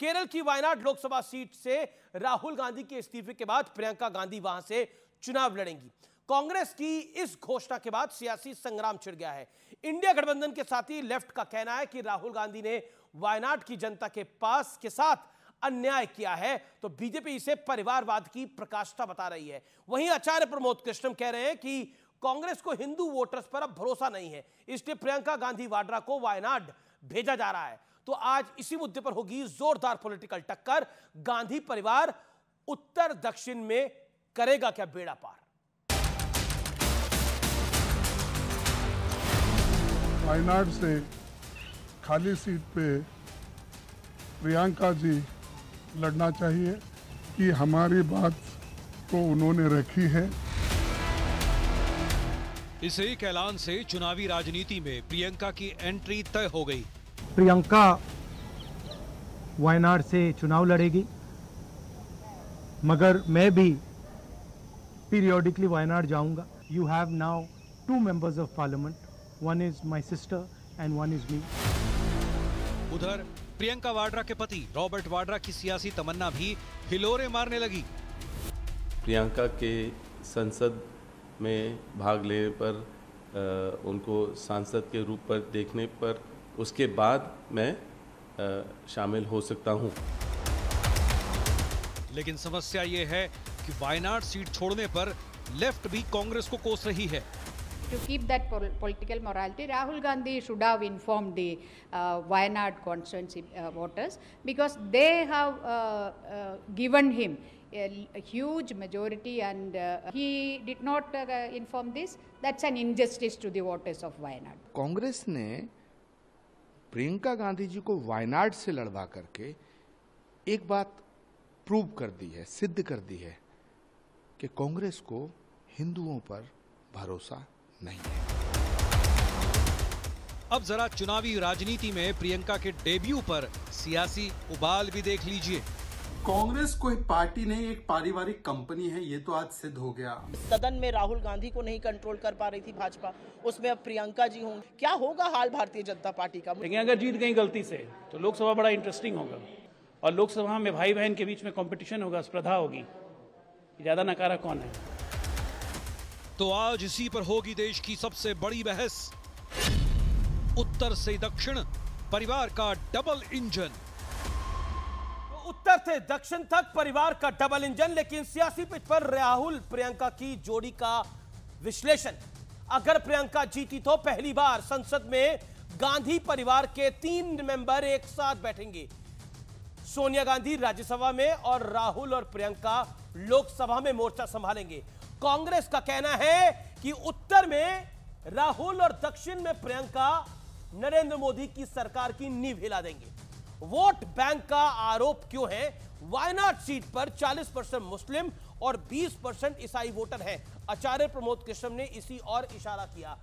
केरल की वायनाड लोकसभा सीट से राहुल गांधी के इस्तीफे के बाद प्रियंका गांधी वहां से चुनाव लड़ेंगी कांग्रेस की इस घोषणा के बाद सियासी संग्राम छिड़ गया है इंडिया गठबंधन के साथ ही लेफ्ट का कहना है कि राहुल गांधी ने वायनाड की जनता के पास के साथ अन्याय किया है तो बीजेपी इसे परिवारवाद की प्रकाशता बता रही है वहीं आचार्य प्रमोद कृष्णम कह रहे हैं कि कांग्रेस को हिंदू वोटर्स पर अब भरोसा नहीं है इसलिए प्रियंका गांधी वाड्रा को वायनाड भेजा जा रहा है तो आज इसी मुद्दे पर होगी जोरदार पॉलिटिकल टक्कर गांधी परिवार उत्तर दक्षिण में करेगा क्या बेड़ा पार वायनाड से खाली सीट पे प्रियंका जी लड़ना चाहिए कि हमारी बात को उन्होंने रखी है इस एक ऐलान से चुनावी राजनीति में प्रियंका की एंट्री तय हो गई प्रियंका वायनाड से चुनाव लड़ेगी मगर मैं भी पीरियोडिकली वायनाड जाऊंगा you have now two members of parliament one is my sister and one is me उधर प्रियंका वाड्रा के पति रॉबर्ट वाड्रा की सियासी तमन्ना भी हिलोरे मारने लगी प्रियंका के संसद में भाग लेने पर आ, उनको सांसद के रूप पर देखने पर उसके बाद मैं शामिल हो सकता हूं। लेकिन समस्या ये है कि वायनाड सीट छोड़ने पर लेफ्ट भी कांग्रेस को कोस रही है to keep that political morality Rahul Gandhi should have inform the Wayanad constituency voters because they have given him A huge majority, and uh, he did not uh, inform this. That's an injustice to the voters of Wayanad. Congress ne Priyanka Gandhi ji को वायनाड से लड़वा करके एक बात prove कर दी है सिद्ध कर दी है कि कांग्रेस को हिंदुओं पर भरोसा नहीं है अब जरा चुनावी राजनीति में प्रियंका के डेब्यू पर सियासी उबाल भी देख लीजिए कांग्रेस कोई पार्टी नहीं एक पारिवारिक कंपनी है ये तो आज सिद्ध हो गया सदन में राहुल गांधी को नहीं कंट्रोल कर पा रही थी भाजपा उसमें अब प्रियंका जी होंगे क्या होगा हाल भारतीय जनता पार्टी का लेकिन अगर जीत गई गलती से तो लोकसभा बड़ा इंटरेस्टिंग होगा और लोकसभा में भाई बहन के बीच में कॉम्पिटिशन होगा स्पर्धा होगी ज्यादा नकारा कौन है तो आज इसी पर होगी देश की सबसे बड़ी बहस उत्तर से दक्षिण परिवार का डबल इंजन उत्तर से दक्षिण तक परिवार का डबल इंजन लेकिन सियासी पिच पर राहुल प्रियंका की जोड़ी का विश्लेषण अगर प्रियंका जीती तो पहली बार संसद में गांधी परिवार के तीन मेंबर एक साथ बैठेंगे सोनिया गांधी राज्यसभा में और राहुल और प्रियंका लोकसभा में मोर्चा संभालेंगे कांग्रेस का कहना है कि उत्तर में राहुल और दक्षिण में प्रियंका नरेंद्र मोदी की सरकार की नींव हिला देंगे वोट बैंक का आरोप क्यों है वायनाड सीट पर 40 परसेंट मुस्लिम और 20 परसेंट ईसाई वोटर हैं आचार्य प्रमोद कृष्ण ने इसी और इशारा किया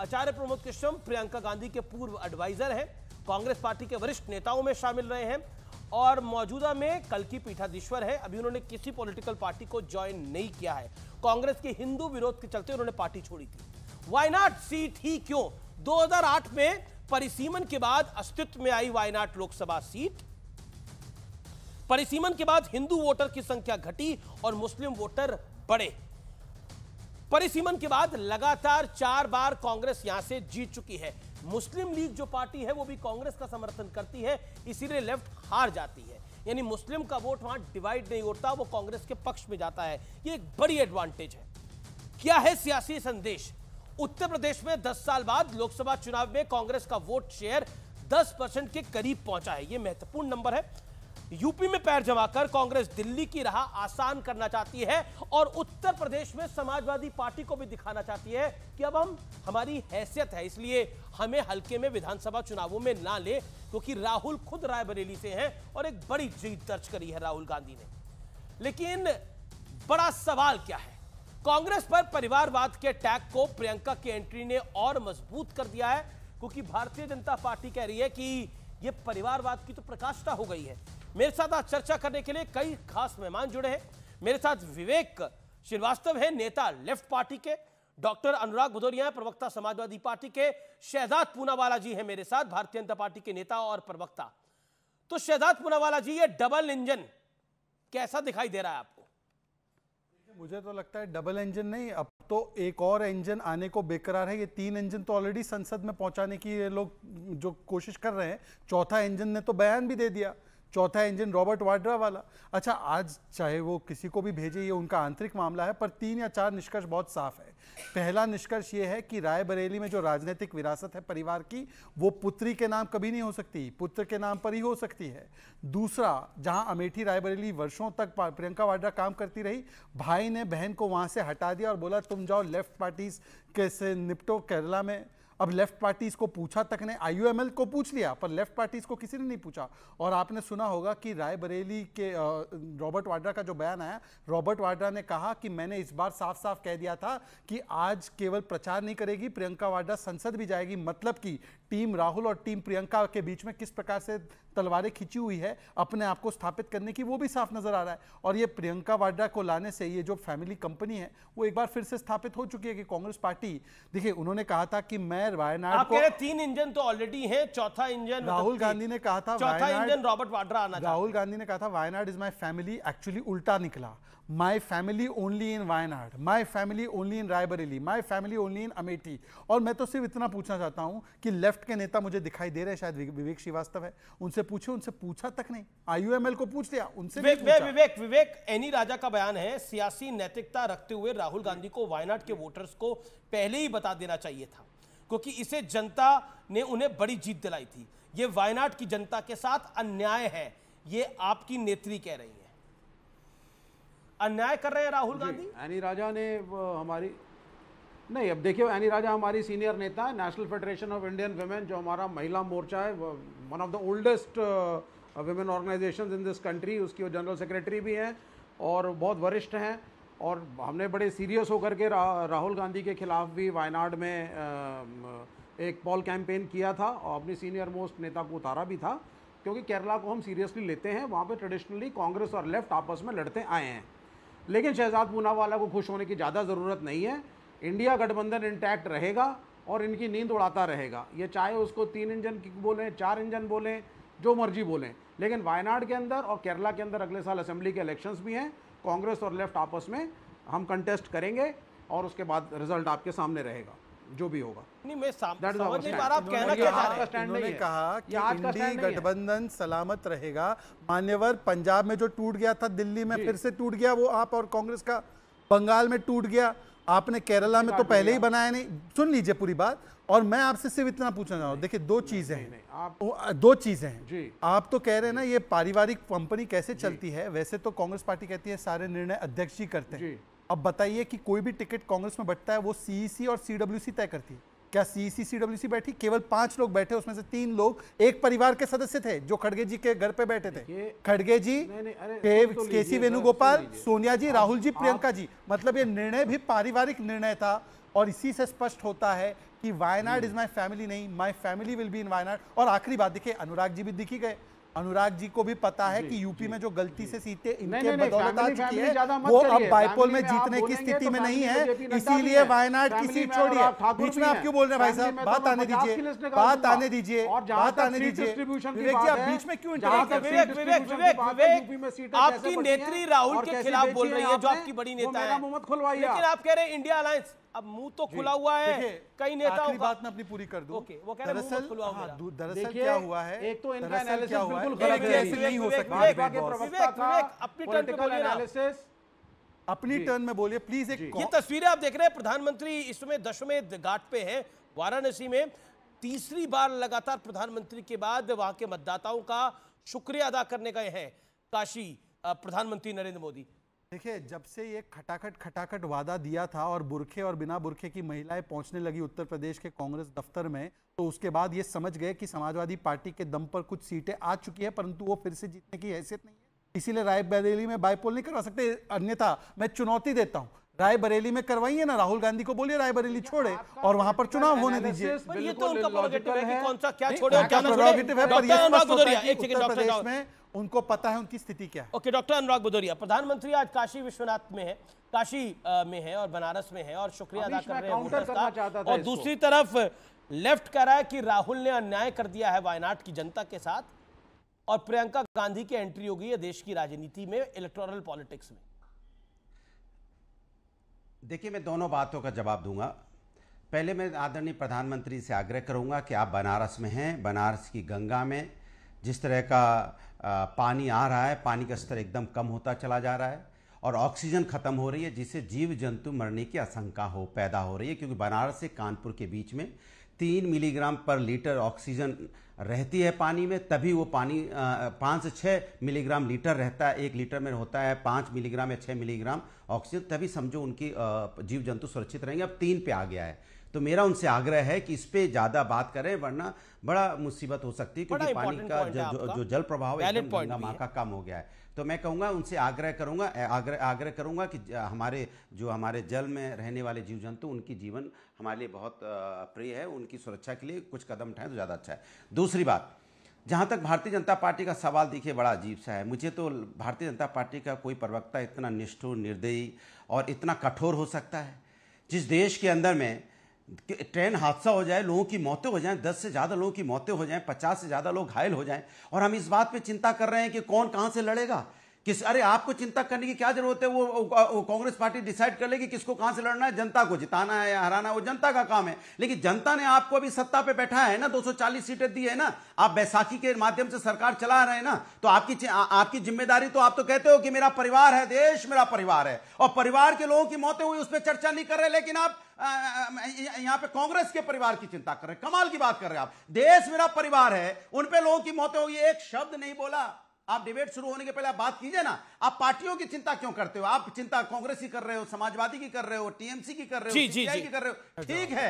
आचार्य प्रमोद कृष्ण प्रियंका गांधी के पूर्व एडवाइजर हैं कांग्रेस पार्टी के वरिष्ठ नेताओं में शामिल रहे हैं और मौजूदा में कल की पीठाधीश्वर है अभी उन्होंने किसी पॉलिटिकल पार्टी को ज्वाइन नहीं किया है कांग्रेस के हिंदू विरोध के चलते उन्होंने पार्टी छोड़ी थी वायनाड सीट ही क्यों 2008 में परिसीमन के बाद अस्तित्व में आई वायनाड लोकसभा सीट परिसीमन के बाद हिंदू वोटर की संख्या घटी और मुस्लिम वोटर बढ़े परिसीमन के बाद लगातार चार बार कांग्रेस यहां से जीत चुकी है मुस्लिम लीग जो पार्टी है वो भी कांग्रेस का समर्थन करती है इसीलिए लेफ्ट हार जाती है यानी मुस्लिम का वोट वहां डिवाइड नहीं होता वो कांग्रेस के पक्ष में जाता है ये एक बड़ी एडवांटेज है क्या है सियासी संदेश उत्तर प्रदेश में 10 साल बाद लोकसभा चुनाव में कांग्रेस का वोट शेयर 10 परसेंट के करीब पहुंचा है यह महत्वपूर्ण नंबर है यूपी में पैर जमाकर कांग्रेस दिल्ली की राह आसान करना चाहती है और उत्तर प्रदेश में समाजवादी पार्टी को भी दिखाना चाहती है कि अब हम हमारी हैसियत है इसलिए हमें हल्के में विधानसभा चुनावों में ना ले क्योंकि राहुल खुद रायबरेली से हैं और एक बड़ी जीत दर्ज करी है राहुल गांधी ने लेकिन बड़ा सवाल क्या है कांग्रेस पर परिवारवाद के अटैक को प्रियंका की एंट्री ने और मजबूत कर दिया है क्योंकि भारतीय जनता पार्टी कह रही है कि ये परिवारवाद की तो प्रकाष्ठा हो गई है मेरे साथ आज चर्चा करने के लिए कई खास मेहमान जुड़े हैं मेरे साथ विवेक श्रीवास्तव है नेता लेफ्ट पार्टी के डॉक्टर अनुराग भदौरिया प्रवक्ता समाजवादी पार्टी के शहजाद पूनावाला जी हैं मेरे साथ भारतीय जनता पार्टी के नेता और प्रवक्ता तो शहजाद पूनावाला जी ये डबल इंजन कैसा दिखाई दे रहा है आपको मुझे तो लगता है डबल इंजन नहीं अब तो एक और इंजन आने को बेकरार है ये तीन इंजन तो ऑलरेडी संसद में पहुंचाने की ये लोग जो कोशिश कर रहे हैं चौथा इंजन ने तो बयान भी दे दिया चौथा इंजन रॉबर्ट वाड्रा वाला अच्छा आज चाहे वो किसी को भी भेजे ये उनका आंतरिक मामला है पर तीन या चार निष्कर्ष बहुत साफ है पहला निष्कर्ष ये है कि रायबरेली में जो राजनीतिक विरासत है परिवार की वो पुत्री के नाम कभी नहीं हो सकती पुत्र के नाम पर ही हो सकती है दूसरा जहां अमेठी रायबरेली वर्षों तक प्रियंका वाड्रा काम करती रही भाई ने बहन को वहां से हटा दिया और बोला तुम जाओ लेफ्ट पार्टीज कैसे निपटो केरला में अब लेफ्ट पार्टीज को पूछा तक ने आईयूएमएल को पूछ लिया पर लेफ्ट पार्टीज को किसी ने नहीं पूछा और आपने सुना होगा कि रायबरेली के रॉबर्ट वाड्रा का जो बयान आया रॉबर्ट वाड्रा ने कहा कि मैंने इस बार साफ साफ कह दिया था कि आज केवल प्रचार नहीं करेगी प्रियंका वाड्रा संसद भी जाएगी मतलब कि टीम राहुल और टीम प्रियंका के बीच में किस प्रकार से तलवारें खिंची हुई है अपने आप को स्थापित करने की वो भी साफ नजर आ रहा है और ये प्रियंका वाड्रा को लाने से ये जो फैमिली कंपनी है वो एक बार फिर से स्थापित हो चुकी है कि कांग्रेस पार्टी देखिए उन्होंने कहा था कि मैं वायनाड को तीन इंजन तो ऑलरेडी है चौथा इंजन मतलब राहुल गांधी ने कहा था चौथा इंजन रॉबर्ट वाड्रा आना राहुल गांधी ने कहा था Wayanad is my family actually उल्टा निकला my family only in Wayanad my family only in Raebareli my family only in Amethi और मैं तो सिर्फ इतना पूछना चाहता हूँ कि लेफ्ट के नेता मुझे दिखाई दे रहे शायद विवेक श्रीवास्तव है उनसे पूछे उनसे पूछा तक नहीं आईयूएमएल को पूछ लिया उनसे विवेक विवेक, विवेक विवेक एनी राजा का बयान है सियासी नैतिकता रखते हुए राहुल गांधी को वायनाड के वोटर्स को पहले ही बता देना चाहिए था क्योंकि इसे जनता ने उन्हें बड़ी जीत दिलाई थी ये वायनाड की जनता के साथ अन्याय है ये आपकी नेत्री कह रही है अन्याय कर रहे हैं राहुल गांधी एनी राजा ने हमारी नहीं अब देखिए एनी राजा हमारी सीनियर नेता है national federation of Indian women जो हमारा महिला मोर्चा है one of the oldest women organisation in this country उसकी वो जनरल सेक्रेटरी भी हैं और बहुत वरिष्ठ हैं और हमने बड़े सीरियस होकर के रा, राहुल गांधी के खिलाफ भी वायनाड में uh, एक पॉल कैंपेन किया था और अपनी सीनियर मोस्ट नेता को उतारा भी था क्योंकि केरला को हम सीरियसली लेते हैं वहाँ पर ट्रेडिशनली कांग्रेस और लेफ्ट आपस में लड़ते आए हैं लेकिन शहजाद पूनावाला को खुश होने की ज़्यादा ज़रूरत नहीं है इंडिया गठबंधन इंटैक्ट रहेगा और इनकी नींद उड़ाता रहेगा ये चाहे उसको तीन इंजन की बोलें चार इंजन बोलें जो मर्जी बोलें लेकिन वायनाड के अंदर और केरला के अंदर अगले साल असेंबली के इलेक्शंस भी हैं कांग्रेस और लेफ्ट आपस में हम कंटेस्ट करेंगे और उसके बाद रिजल्ट आपके सामने रहेगा जो भी होगा नहीं मैं समझ नहीं पा रहा कहना क्या चाह रहे हैं उन्होंने कहा कि इंडी गठबंधन सलामत रहेगा मान्यवर पंजाब में जो टूट गया था दिल्ली में फिर से टूट गया वो आप और कांग्रेस का बंगाल में टूट गया आपने केरला में तो पहले ही बनाया नहीं सुन लीजिए पूरी बात और मैं आपसे सिर्फ इतना पूछना चाहूँ देखिए दो चीजें हैं आप दो चीजें हैं आप तो कह रहे हैं ना ये पारिवारिक कंपनी कैसे चलती है वैसे तो कांग्रेस पार्टी कहती है सारे निर्णय अध्यक्ष ही करते हैं अब बताइए कि कोई भी टिकट कांग्रेस में बटता है वो सीईसी e और सीडब्ल्यूसी तय करती है क्या सीईसी सीडब्ल्यूसी e बैठी केवल पांच लोग बैठे उसमें से तीन लोग एक परिवार के सदस्य थे जो खड़गे जी के घर पे बैठे थे खड़गे जी के, तो वेणुगोपाल तो सोनिया जी राहुल जी प्रियंका जी मतलब ये निर्णय भी पारिवारिक निर्णय था और इसी से स्पष्ट होता है कि वायनाड इज माई फैमिली नहीं my family will be in Wayanad और आखिरी बात देखिए अनुराग जी भी दिखी गए अनुराग जी को भी पता है कि यूपी में जो गलती से सीटें इनके बदौलत आ चुकी है वो अब बाइपोल में जीतने की स्थिति तो में नहीं है इसीलिए वायनाड की सीट छोड़िए बीच में आप क्यों बोल रहे हैं भाई साहब तो बात आने मतलब दीजिए बात आने दीजिए बात आने दीजिए आप बीच में क्यों आपकी नेत्री राहुल के खिलाफ बोल रही है जो आपकी बड़ी नेता है आप कह रहे हैं इंडिया अलायंस अब मुंह तो खुला हुआ है कई नेता बात मैं अपनी पूरी कर दूं ओके वो कह रहे हैं खुला हुआ दरअसल हाँ, क्या हुआ है एक तो एनालिसिस अपनी टर्न में बोलिए प्लीज एक ये तस्वीरें आप देख रहे हैं प्रधानमंत्री इस समय घाट पे है वाराणसी में तीसरी बार लगातार प्रधानमंत्री के बाद वहां के मतदाताओं का शुक्रिया अदा करने गए हैं काशी प्रधानमंत्री नरेंद्र मोदी देखिए जब से ये खटाखट खटाखट वादा दिया था और बुरखे और बिना बुरखे की महिलाएं पहुंचने लगी उत्तर प्रदेश के कांग्रेस दफ्तर में तो उसके बाद ये समझ गए कि समाजवादी पार्टी के दम पर कुछ सीटें आ चुकी है परंतु वो फिर से जीतने की हैसियत नहीं है इसीलिए रायबरेली में बायपोल नहीं करवा सकते अन्यथा मैं चुनौती देता हूँ रायबरेली में करवाई है ना राहुल गांधी को बोलिए रायबरेली छोड़े और वहां पर चुनाव होने दीजिए तो उनको पता है उनकी स्थिति क्या है ओके डॉक्टर अनुराग बुदौरिया प्रधानमंत्री आज काशी विश्वनाथ में है काशी में है और बनारस में है और शुक्रिया अदा कर रहे हैं और दूसरी तरफ लेफ्ट कह रहा है कि राहुल ने अन्याय कर दिया है वायनाड की जनता के साथ और प्रियंका गांधी की एंट्री होगी है देश की राजनीति में इलेक्टोरल पॉलिटिक्स में देखिए मैं दोनों बातों का जवाब दूंगा पहले मैं आदरणीय प्रधानमंत्री से आग्रह करूंगा कि आप बनारस में हैं बनारस की गंगा में जिस तरह का पानी आ रहा है पानी का स्तर एकदम कम होता चला जा रहा है और ऑक्सीजन ख़त्म हो रही है जिससे जीव जंतु मरने की आशंका हो पैदा हो रही है क्योंकि बनारस से कानपुर के बीच में तीन मिलीग्राम पर लीटर ऑक्सीजन रहती है पानी में तभी वो पानी पाँच से छः मिलीग्राम लीटर रहता है एक लीटर में होता है पाँच मिलीग्राम या छः मिलीग्राम ऑक्सीजन तभी समझो उनकी जीव जंतु सुरक्षित रहेंगे अब तीन पे आ गया है तो मेरा उनसे आग्रह है कि इस पर ज़्यादा बात करें वरना बड़ा मुसीबत हो सकती है क्योंकि पानी का जो, जो, जल प्रभाव है गंगा का कम हो गया है तो मैं कहूँगा उनसे आग्रह करूँगा आग्रह आग्रह करूँगा कि हमारे जो हमारे जल में रहने वाले जीव जंतु उनकी जीवन हमारे लिए बहुत प्रिय है उनकी सुरक्षा के लिए कुछ कदम उठाएं तो ज़्यादा अच्छा है दूसरी बात जहाँ तक भारतीय जनता पार्टी का सवाल देखिए बड़ा अजीब सा है मुझे तो भारतीय जनता पार्टी का कोई प्रवक्ता इतना निष्ठुर निर्दयी और इतना कठोर हो सकता है जिस देश के अंदर में ट्रेन हादसा हो जाए लोगों की मौतें हो जाएं दस से ज़्यादा लोगों की मौतें हो जाएं पचास से ज़्यादा लोग घायल हो जाएं और हम इस बात पे चिंता कर रहे हैं कि कौन कहां से लड़ेगा किस अरे आपको चिंता करने की क्या जरूरत है वो कांग्रेस पार्टी डिसाइड कर लेगी किसको कहां से लड़ना है जनता को जिताना है या हराना है वो जनता का काम है लेकिन जनता ने आपको अभी सत्ता पे बैठा है ना 240 सीटें दी है ना आप बैसाखी के माध्यम से सरकार चला रहे हैं ना तो आपकी आ, आपकी जिम्मेदारी तो आप तो कहते हो कि मेरा परिवार है देश मेरा परिवार है और परिवार के लोगों की मौतें हुई उस पर चर्चा नहीं कर रहे लेकिन आप यहां पे कांग्रेस के परिवार की चिंता कर रहे कमाल की बात कर रहे हैं आप देश मेरा परिवार है उन पे लोगों की मौतें हुई एक शब्द नहीं बोला आप डिबेट शुरू होने के पहले आप बात कीजिए ना आप पार्टियों की चिंता क्यों करते हो आप चिंता कांग्रेस की कर रहे हो समाजवादी की कर रहे हो टीएमसी की कर रहे हो सीपीआई की कर रहे हो ठीक है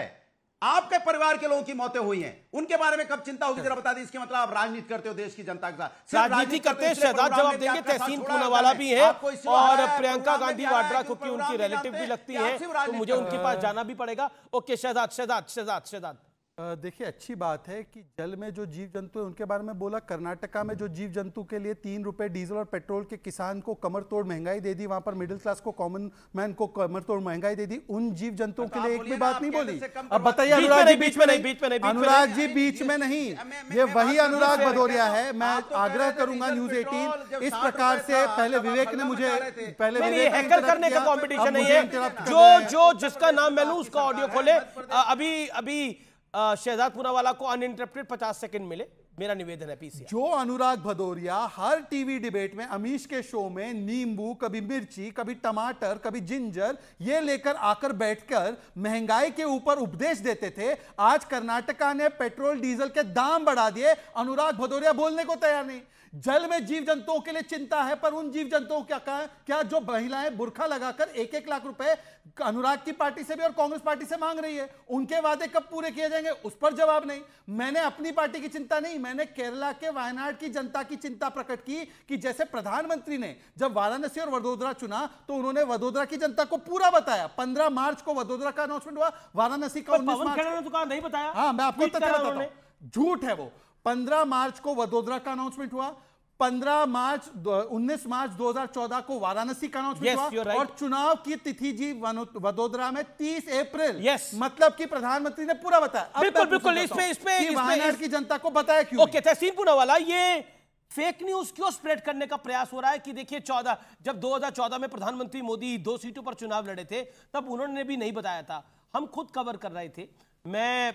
आपके परिवार के लोगों की मौतें हुई हैं उनके बारे में कब चिंता होगी जरा बता दी इसके मतलब आप राजनीति करते हो देश की जनता के साथ राजनीति करते हैं जवाब देंगे तहसीन वाला भी है और प्रियंका गांधी वाड्रा क्योंकि उनकी रिलेटिव भी लगती है तो मुझे उनके पास जाना भी पड़ेगा ओके शहजाद शहजाद शहजाद शहजाद देखिए अच्छी बात है कि जल में जो जीव जंतु है उनके बारे में बोला कर्नाटका में जो जीव जंतु के लिए तीन रुपए डीजल और पेट्रोल के किसान को कमर तोड़ महंगाई दे दी वहां पर मिडिल क्लास को कॉमन मैन को कमर तोड़ महंगाई दे दी उन जीव जंतुओं के तो लिए एक भी बात नहीं बोली अब बताइए अनुराग जी बीच में नहीं बीच में नहीं अनुराग जी बीच में नहीं ये वही अनुराग भदौरिया है मैं तो आग्रह करूंगा न्यूज एटीन इस प्रकार से पहले विवेक ने मुझे पहले करने का कॉम्पिटिशन जो जो जिसका नाम मैं लू उसका ऑडियो खोले अभी अभी शहजाद पूनावाला को अनइंटरप्टेड पचास सेकंड मिले मेरा निवेदन है पीसी जो अनुराग भदौरिया हर टीवी डिबेट में अमीश के शो में नींबू कभी मिर्ची कभी टमाटर कभी जिंजर ये लेकर आकर बैठकर महंगाई के ऊपर उपदेश देते थे आज कर्नाटका ने पेट्रोल डीजल के दाम बढ़ा दिए अनुराग भदौरिया बोलने को तैयार नहीं जल में जीव जंतुओं के लिए चिंता है पर उन जीव जंतुओं क्या कहा क्या जो महिलाएं बुरखा लगाकर एक एक लाख रुपए अनुराग की पार्टी से भी और कांग्रेस पार्टी से मांग रही है उनके वादे कब पूरे किए जाएंगे उस पर जवाब नहीं मैंने अपनी पार्टी की चिंता नहीं मैंने केरला के वायनाड की जनता की चिंता प्रकट की कि जैसे प्रधानमंत्री ने जब वाराणसी और वडोदरा चुना तो उन्होंने वडोदरा की जनता को पूरा बताया पंद्रह मार्च को वडोदरा का अनाउंसमेंट हुआ वाराणसी का उन्नीस मार्च तो नहीं बताया हाँ मैं आपको झूठ है वो 15 मार्च को वडोदरा का अनाउंसमेंट हुआ 15 मार्च 19 मार्च 2014 को वाराणसी का अनाउंसमेंट yes, हुआ right. और चुनाव की तिथि जी वडोदरा में 30 अप्रैल yes. मतलब कि प्रधानमंत्री ने पूरा बताया बिल्कुल बिल्कुल इसमें इसमें वाराणसी की जनता को बताया क्यों ओके तहसीमपुरा वाला ये फेक न्यूज क्यों स्प्रेड करने का प्रयास हो रहा है कि देखिए 14 जब 2014 में प्रधानमंत्री मोदी दो सीटों पर चुनाव लड़े थे तब उन्होंने भी नहीं बताया था हम खुद कवर कर रहे थे मैं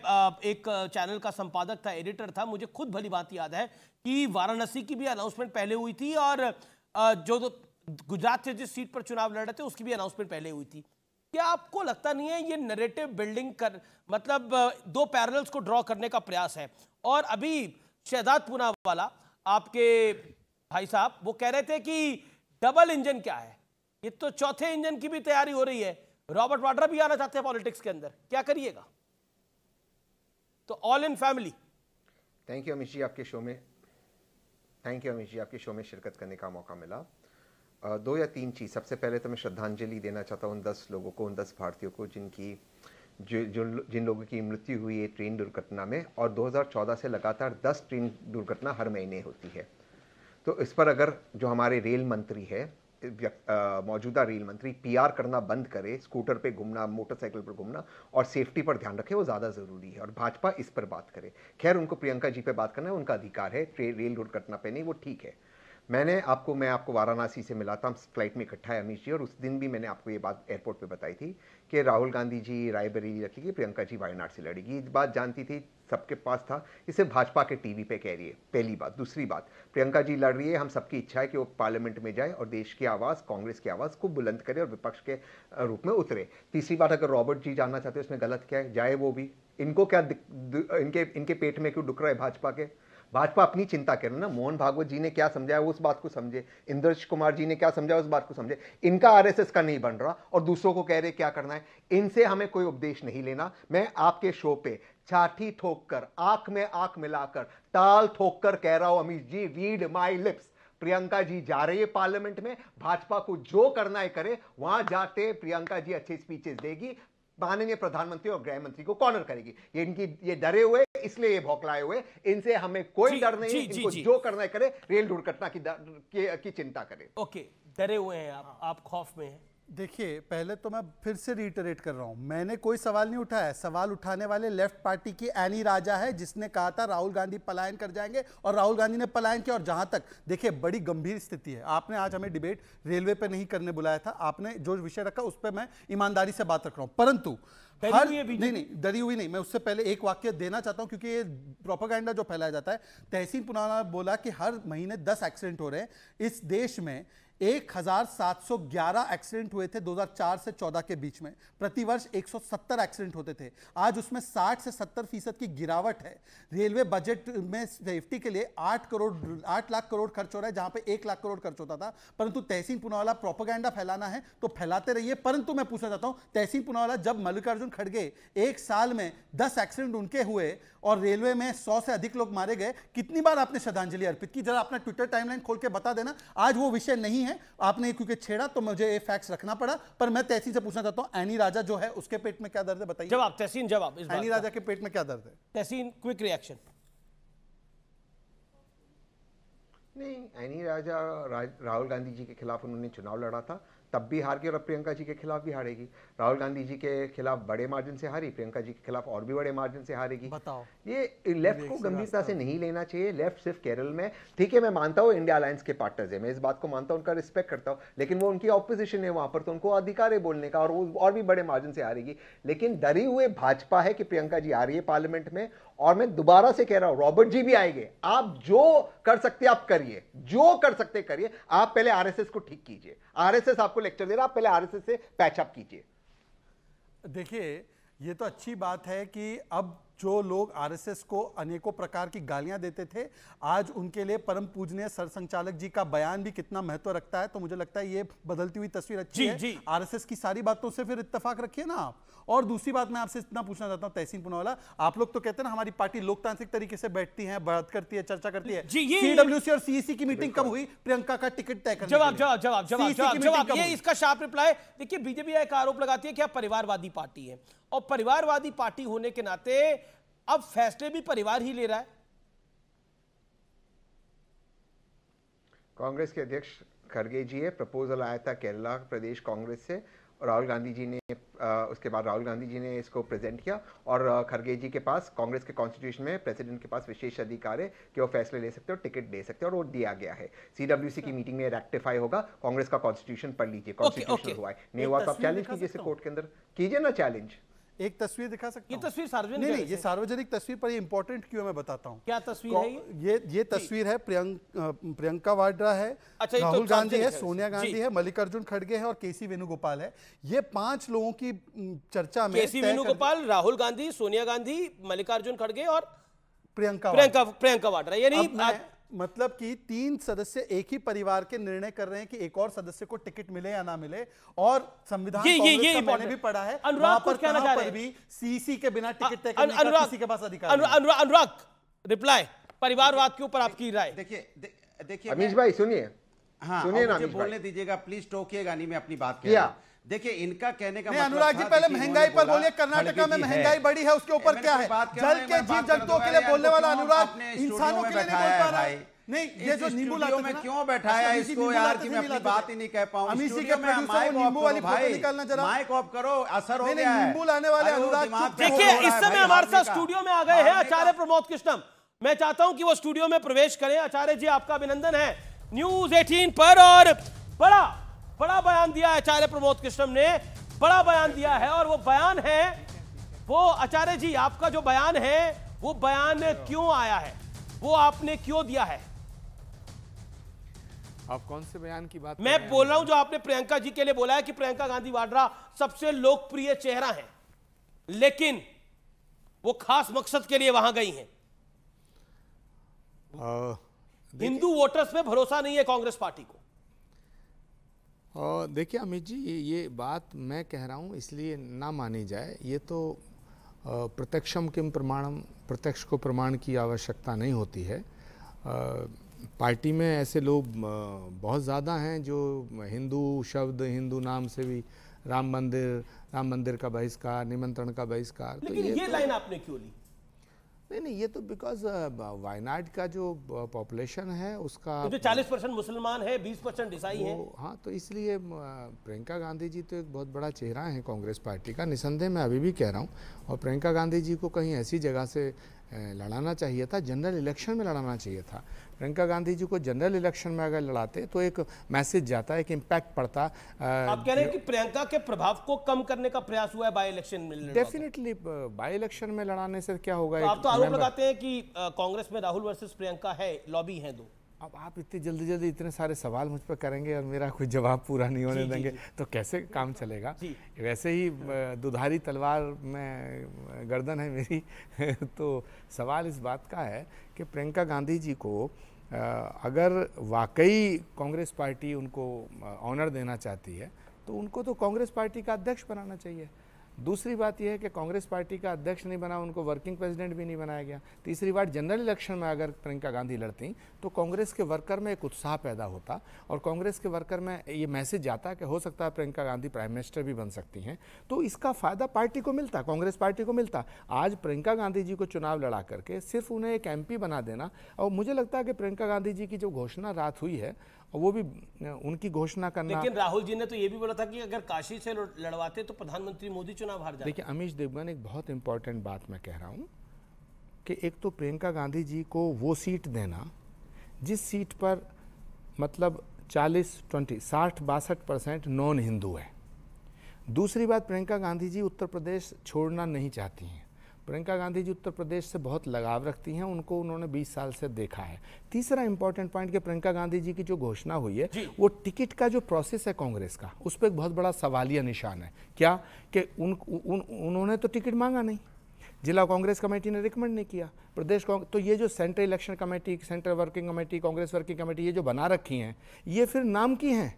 एक चैनल का संपादक था एडिटर था मुझे खुद भली बात याद है कि वाराणसी की भी अनाउंसमेंट पहले हुई थी और जो तो गुजरात से जिस सीट पर चुनाव लड़ रहे थे उसकी भी अनाउंसमेंट पहले हुई थी क्या आपको लगता नहीं है ये नरेटिव बिल्डिंग कर मतलब दो पैरल्स को ड्रॉ करने का प्रयास है और अभी शहजाद पुना वाला आपके भाई साहब वो कह रहे थे कि डबल इंजन क्या है ये तो चौथे इंजन की भी तैयारी हो रही है रॉबर्ट वाड्रा भी आना चाहते हैं पॉलिटिक्स के अंदर क्या करिएगा तो all in family thank you Amit ji आपके शो में थैंक यू अमित जी आपके शो में शिरकत करने का मौका मिला दो या तीन चीज़ सबसे पहले तो मैं श्रद्धांजलि देना चाहता हूँ उन दस लोगों को उन दस भारतीयों को जिनकी जो जिन, जिन लोगों की मृत्यु हुई है ट्रेन दुर्घटना में और 2014 से लगातार 10 ट्रेन दुर्घटना हर महीने होती है तो इस पर अगर जो हमारे रेल मंत्री है मौजूदा रेल मंत्री पीआर करना बंद करे स्कूटर पे घूमना मोटरसाइकिल पर घूमना और सेफ्टी पर ध्यान रखे वो ज़्यादा ज़रूरी है और भाजपा इस पर बात करे खैर उनको प्रियंका जी पे बात करना है उनका अधिकार है रेल दुर्घटना पे नहीं वो ठीक है मैंने आपको मैं आपको वाराणसी से मिला था फ्लाइट में इकट्ठा है अमीश जी और उस दिन भी मैंने आपको ये बात एयरपोर्ट पे बताई थी कि राहुल गांधी जी रायबरेली रखेगी प्रियंका जी वायनाड से लड़ेगी ये बात जानती थी सबके पास था इसे भाजपा के टीवी पे कह रही है पहली बात दूसरी बात प्रियंका जी लड़ रही है हम सबकी इच्छा है कि वो पार्लियामेंट में जाए और देश की आवाज़ कांग्रेस की आवाज़ को बुलंद करे और विपक्ष के रूप में उतरे तीसरी बात अगर रॉबर्ट जी जानना चाहते हो उसमें गलत क्या है जाए वो भी इनको क्या इनके इनके पेट में क्यों डुक रहा है भाजपा के भाजपा अपनी चिंता करें ना मोहन भागवत जी ने क्या समझाया उस बात को समझे इंद्र कुमार जी ने क्या समझाया उस बात को समझे इनका आरएसएस का नहीं बन रहा और दूसरों को कह रहे क्या करना है इनसे हमें कोई उपदेश नहीं लेना मैं आपके शो पे छाठी ठोक कर आंख में आंख मिलाकर ताल ठोक कर कह रहा हूं Amit ji read my lips Priyanka ji जा रही है पार्लियामेंट में भाजपा को जो करना है करे वहां जाते प्रियंका जी अच्छी स्पीचेस देगी माननीय प्रधानमंत्री और गृह मंत्री को कॉर्नर करेगी ये इनकी ये डरे हुए इसलिए ये भौकलाए हुए इनसे हमें कोई डर नहीं जी, इनको जी, जो करना करे रेल दुर्घटना की, की, की चिंता करे ओके डरे हुए हैं आप, हाँ। आप खौफ में हैं देखिए पहले तो मैं फिर से रिटरेट कर रहा हूँ मैंने कोई सवाल नहीं उठाया सवाल उठाने वाले लेफ्ट पार्टी की एनी राजा है जिसने कहा था राहुल गांधी पलायन कर जाएंगे और राहुल गांधी ने पलायन किया और जहाँ तक देखिए बड़ी गंभीर स्थिति है आपने आज हमें डिबेट रेलवे पर नहीं करने बुलाया था आपने जो विषय रखा उस पर मैं ईमानदारी से बात रख रहा हूँ परंतु हर नहीं नहीं डरी हुई नहीं मैं उससे पहले एक वाक्य देना चाहता हूं क्योंकि ये प्रोपागैंडा जो फैलाया जाता है तहसीन पुनाना बोला कि हर महीने दस एक्सीडेंट हो रहे हैं इस देश में 1711 एक्सीडेंट हुए थे 2004 से 14 के बीच में प्रतिवर्ष 170 एक्सीडेंट होते थे आज उसमें 60 से 70 फीसद की गिरावट है रेलवे बजट में सेफ्टी के लिए 8 करोड़ 8 लाख करोड़ खर्च हो रहा है जहां पे 1 लाख करोड़ खर्च होता था परंतु तहसीन पुनावाला प्रोपोगेंडा फैलाना है तो फैलाते रहिए परंतु मैं पूछना चाहता हूं तहसीन पुनावाला जब मल्लिकार्जुन खड़गे एक साल में दस एक्सीडेंट उनके हुए और रेलवे में सौ से अधिक लोग मारे गए कितनी बार आपने श्रद्धांजलि अर्पित की जरा अपना ट्विटर टाइमलाइन खोल के बता देना आज वो विषय नहीं है है आपने क्योंकि छेड़ा तो मुझे ये फैक्ट्स रखना पड़ा पर मैं तहसीन से पूछना चाहता हूँ एनी राजा जो है उसके पेट में क्या दर्द है बताइए जवाब तहसीन जवाब एनी राजा के पेट में क्या दर्द है तहसीन क्विक रिएक्शन नहीं एनी राजा राहुल गांधी जी के खिलाफ उन्होंने चुनाव लड़ा था तब भी हार गई और प्रियंका जी के खिलाफ भी हारेगी राहुल गांधी जी के खिलाफ बड़े मार्जिन से हारी प्रियंका जी के खिलाफ और भी बड़े मार्जिन से हारेगी बताओ ये लेफ्ट को गंभीरता से नहीं लेना चाहिए लेफ्ट सिर्फ केरल में ठीक है मैं मानता हूँ इंडिया अलायंस के पार्टनर्स है मैं इस बात को मानता हूँ उनका रिस्पेक्ट करता हूँ लेकिन वो उनकी ऑपोजिशन है वहां पर तो उनको अधिकार है बोलने का और वो और भी बड़े मार्जिन से हारेगी लेकिन डरी हुए भाजपा है कि प्रियंका जी आ रही है पार्लियामेंट में और मैं दोबारा से कह रहा हूं रॉबर्ट जी भी आएंगे आप जो कर सकते आप करिए जो कर सकते करिए आप पहले आरएसएस को ठीक कीजिए आरएसएस आपको लेक्चर दे रहा आप पहले आरएसएस से पैचअप कीजिए देखिए ये तो अच्छी बात है कि अब जो लोग आरएसएस को अनेकों प्रकार की गालियां देते थे आज उनके लिए परम पूजनीय सरसंचालक जी का बयान भी कितना महत्व रखता है तो मुझे लगता है ये बदलती हुई तस्वीर अच्छी जी, है जी। आरएसएस की सारी बातों से फिर इतफाक रखिए ना आप और दूसरी बात मैं आपसे इतना पूछना चाहता हूँ तहसीन पुनावाला आप लोग तो कहते हैं ना हमारी पार्टी लोकतांत्रिक तरीके से बैठती है बात करती है चर्चा करती है सीडब्ल्यूसी और सीईसी e की मीटिंग कब हुई प्रियंका का टिकट तय कर जवाब जवाब e जवाब जवाब जवाब ये इसका शार्प रिप्लाई देखिए बीजेपी एक आरोप लगाती है कि आप परिवारवादी पार्टी है और परिवारवादी पार्टी होने के नाते अब फैसले भी परिवार ही ले रहा है कांग्रेस के अध्यक्ष खड़गे जी है प्रपोजल आया था केरला प्रदेश कांग्रेस से राहुल गांधी जी ने उसके बाद राहुल गांधी जी ने इसको प्रेजेंट किया और खड़गे जी के पास कांग्रेस के कॉन्स्टिट्यूशन में प्रेसिडेंट के पास विशेष अधिकार है कि वो फैसले ले सकते हो टिकट दे सकते हो और वो दिया गया है सीडब्ल्यूसी की मीटिंग अच्छा। में रेक्टिफाई होगा कांग्रेस का कॉन्स्टिट्यूशन पढ़ लीजिए कॉन्स्टिट्यूशन हुआ है नहीं हुआ तो आप चैलेंज कीजिए कोर्ट के अंदर कीजिए ना चैलेंज एक तस्वीर दिखा सकते ये तस्वीर सार्वजनिक नहीं, नहीं ये सार्वजनिक तस्वीर पर ये इंपॉर्टेंट क्यों मैं बताता हूँ क्या तस्वीर है ये ये, तस्वीर है प्रियंका प्रियंका वाड्रा है अच्छा, तो राहुल तो गांधी है सोनिया गांधी है मल्लिकार्जुन खड़गे है और केसी वेणुगोपाल है ये पांच लोगों की चर्चा में केसी वेणुगोपाल राहुल गांधी सोनिया गांधी मल्लिकार्जुन खड़गे और प्रियंका प्रियंका प्रियंका वाड्रा यानी मतलब कि तीन सदस्य एक ही परिवार के निर्णय कर रहे हैं कि एक और सदस्य को टिकट मिले या ना मिले और संविधान ये, ये, ये, ये मैंने भी पढ़ा है अनुराग पर कहना चाह रहे भी सीसी के बिना टिकट तय करने किसी के पास अधिकार अनुराग अनुराग रिप्लाई परिवारवाद के ऊपर आपकी राय देखिए देखिए अमीश भाई सुनिए हाँ सुनिए ना बोलने दीजिएगा प्लीज टोकिएगा नहीं मैं अपनी बात किया देखिए इनका कहने का मतलब अनुराग जी पहले महंगाई पर बोलिए कर्नाटका में महंगाई बढ़ी है उसके ऊपर क्या तो है जल के जीव जंतुओं के लिए बोलने वाला तो अनुराग इंसानों के लिए नहीं बोल पा रहा है नहीं ये जो नींबू लाते में क्यों बैठाया अच्छा, इसको यार कि मैं अपनी बात ही नहीं कह पाऊं अमीर जी के प्रोड्यूसर को नींबू वाली फोटो निकालना जरा माइक ऑफ करो असर हो गया है नींबू लाने वाले अनुराग देखिए इस समय हमारे साथ स्टूडियो में आ गए हैं आचार्य प्रमोद कृष्णम मैं चाहता हूं कि वो स्टूडियो में प्रवेश करें आचार्य जी आपका अभिनंदन है न्यूज 18 पर और बड़ा बड़ा बयान दिया है आचार्य प्रमोद कृष्णम ने बड़ा बयान दिया है और वो बयान है वो आचार्य जी आपका जो बयान है वो बयान क्यों आया है वो आपने क्यों दिया है आप कौन से बयान की बात मैं बोल रहा हूं जो आपने प्रियंका जी के लिए बोला है कि प्रियंका गांधी वाड्रा सबसे लोकप्रिय चेहरा है लेकिन वो खास मकसद के लिए वहां गई हैं हिंदू वोटर्स पे भरोसा नहीं है कांग्रेस पार्टी को और देखिए अमित जी ये बात मैं कह रहा हूँ इसलिए ना मानी जाए ये तो प्रत्यक्षम किम प्रमाणम प्रत्यक्ष को प्रमाण की आवश्यकता नहीं होती है पार्टी में ऐसे लोग बहुत ज़्यादा हैं जो हिंदू शब्द हिंदू नाम से भी राम मंदिर राम मंदिर का बहिष्कार निमंत्रण का बहिष्कार तो ये, ये तो लाइन आपने क्यों ली नहीं नहीं ये तो बिकॉज वायनाड uh, का जो पॉपुलेशन uh, है उसका तो जो 40 परसेंट मुसलमान है 20 परसेंट ईसाई है हाँ तो इसलिए uh, प्रियंका गांधी जी तो एक बहुत बड़ा चेहरा है कांग्रेस पार्टी का निसंदेह मैं अभी भी कह रहा हूँ और प्रियंका गांधी जी को कहीं ऐसी जगह से लड़ाना चाहिए था जनरल इलेक्शन में लड़ाना चाहिए था प्रियंका गांधी जी को जनरल इलेक्शन में अगर लड़ाते तो एक मैसेज जाता एक इम्पैक्ट पड़ता आप कह रहे हैं कि प्रियंका के प्रभाव को कम करने का प्रयास हुआ है बाई इलेक्शन में डेफिनेटली बाई इलेक्शन में लड़ाने से क्या होगा तो आप तो आरोप लगाते हैं कि कांग्रेस में राहुल वर्सेस प्रियंका है लॉबी है दो अब आप इतनी जल्दी जल्दी इतने सारे सवाल मुझ पर करेंगे और मेरा कोई जवाब पूरा नहीं होने देंगे तो कैसे काम चलेगा वैसे ही दुधारी तलवार में गर्दन है मेरी तो सवाल इस बात का है कि प्रियंका गांधी जी को अगर वाकई कांग्रेस पार्टी उनको ऑनर देना चाहती है तो उनको तो कांग्रेस पार्टी का अध्यक्ष बनाना चाहिए दूसरी बात यह है कि कांग्रेस पार्टी का अध्यक्ष नहीं बना उनको वर्किंग प्रेसिडेंट भी नहीं बनाया गया तीसरी बात जनरल इलेक्शन में अगर प्रियंका गांधी लड़ती तो कांग्रेस के वर्कर में एक उत्साह पैदा होता और कांग्रेस के वर्कर में ये मैसेज जाता कि हो सकता है प्रियंका गांधी प्राइम मिनिस्टर भी बन सकती हैं तो इसका फ़ायदा पार्टी को मिलता कांग्रेस पार्टी को मिलता आज प्रियंका गांधी जी को चुनाव लड़ा करके सिर्फ उन्हें एक एम बना देना और मुझे लगता है कि प्रियंका गांधी जी की जो घोषणा रात हुई है और वो भी उनकी घोषणा करना लेकिन राहुल जी ने तो ये भी बोला था कि अगर काशी से लड़वाते तो प्रधानमंत्री मोदी चुनाव चुनाव हार देखिए अमीश देवगन एक बहुत इंपॉर्टेंट बात मैं कह रहा हूँ कि एक तो प्रियंका गांधी जी को वो सीट देना जिस सीट पर मतलब 40, 20, 60, बासठ परसेंट नॉन हिंदू है दूसरी बात प्रियंका गांधी जी उत्तर प्रदेश छोड़ना नहीं चाहती हैं प्रियंका गांधी जी उत्तर प्रदेश से बहुत लगाव रखती हैं उनको उन्होंने 20 साल से देखा है तीसरा इंपॉर्टेंट पॉइंट कि प्रियंका गांधी जी की जो घोषणा हुई है वो टिकट का जो प्रोसेस है कांग्रेस का उस पर एक बहुत बड़ा सवालिया निशान है क्या कि उन, उन, उन्होंने तो टिकट मांगा नहीं जिला कांग्रेस कमेटी ने रिकमेंड नहीं किया प्रदेश कांग्रेस तो ये जो central election committee central working committee Congress working committee ये जो बना रखी हैं ये फिर नाम की हैं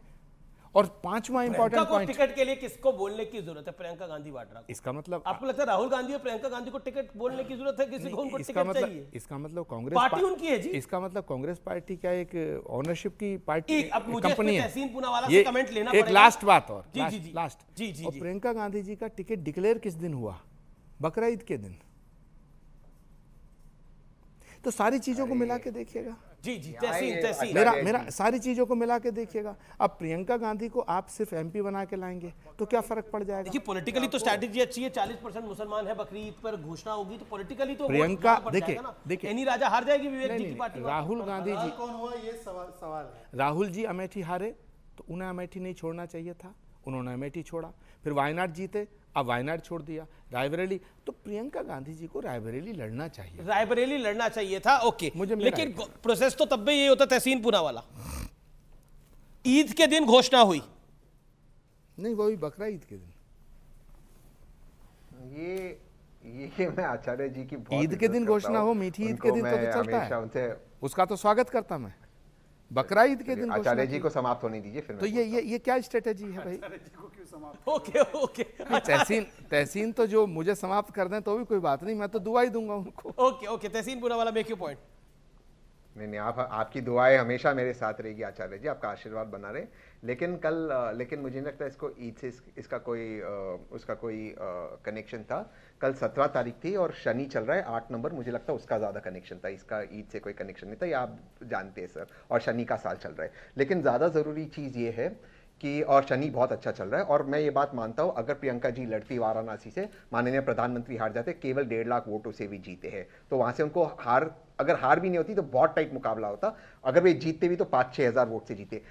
और पांचवा इंपॉर्टेंट पॉइंट टिकट के लिए किसको बोलने की जरूरत है प्रियंका गांधी वाड्रा इसका मतलब आपको लगता है राहुल गांधी और प्रियंका गांधी को टिकट बोलने की जरूरत है किसी को उनको इसका टिकट मतलब, चाहिए इसका मतलब कांग्रेस पार्टी उनकी है जी इसका मतलब कांग्रेस पार्टी क्या एक ऑनरशिप की पार्टी कंपनी है तहसीन पूनावाला से कमेंट लेना एक लास्ट बात और जी जी जी लास्ट जी जी प्रियंका गांधी जी का टिकट डिक्लेयर किस दिन हुआ बकरा ईद के दिन तो सारी चीजों को मिला के देखिएगा जी जी तहसीन तहसीन मेरा मेरा सारी चीज़ों को मिला के देखिएगा अब प्रियंका गांधी को आप सिर्फ एमपी बना के लाएंगे तो क्या फर्क पड़ जाएगा देखिए पॉलिटिकली तो स्ट्रेटेजी अच्छी है चालीस परसेंट मुसलमान है बकरी ईद पर घोषणा होगी तो पॉलिटिकली तो प्रियंका देखिए देखिए राजा हार जाएगी विवेक जी की पार्टी राहुल गांधी जी कौन हुआ ये सवाल सवाल राहुल जी अमेठी हारे तो उन्हें अमेठी नहीं छोड़ना चाहिए था उन्होंने अमेठी छोड़ा फिर वायनाड जीते अब वायनाड छोड़ दिया रायबरेली तो प्रियंका गांधी जी को रायबरेली लड़ना चाहिए रायबरेली लड़ना चाहिए था ओके मुझे लेकिन प्रोसेस तो तब भी ये होता तहसीन पुना वाला ईद के दिन घोषणा हुई नहीं वो भी बकरा ईद के दिन ये ये मैं आचार्य जी की ईद के दिन घोषणा हो मीठी ईद के दिन तो, तो चलता है उसका तो स्वागत करता मैं बकरा ईद के दिन आचार्य जी को समाप्त होने दीजिए फिर तो ये ये ये क्या स्ट्रेटेजी है भाई ओके ओके तहसीन हाँ, तहसीन तो जो मुझे समाप्त कर दें तो भी कोई बात नहीं मैं तो दुआ ही दूंगा उनको ओके ओके तहसीन पूरा वाला मेक यू पॉइंट नहीं नहीं आप आपकी दुआएं हमेशा मेरे साथ रहेगी आचार्य जी आपका आशीर्वाद बना रहे लेकिन कल लेकिन मुझे नहीं लगता इसको ईद से इस, इसका कोई उसका कोई कनेक्शन था कल सत्रह तारीख थी और शनि चल रहा है आठ नंबर मुझे लगता है उसका ज़्यादा कनेक्शन था इसका ईद से कोई कनेक्शन नहीं था ये आप जानते हैं सर और शनि का साल चल रहा है लेकिन ज़्यादा ज़रूरी चीज़ ये है कि और शनि बहुत अच्छा चल रहा है और मैं ये बात मानता हूँ अगर प्रियंका जी लड़ती वाराणसी से माननीय प्रधानमंत्री हार जाते केवल डेढ़ लाख वोटों से भी जीते हैं तो वहाँ से उनको हार अगर हार भी नहीं होती तो बहुत टाइट मुकाबला होता अगर वे जीतते भी तो पाँच छः हज़ार वोट से जीते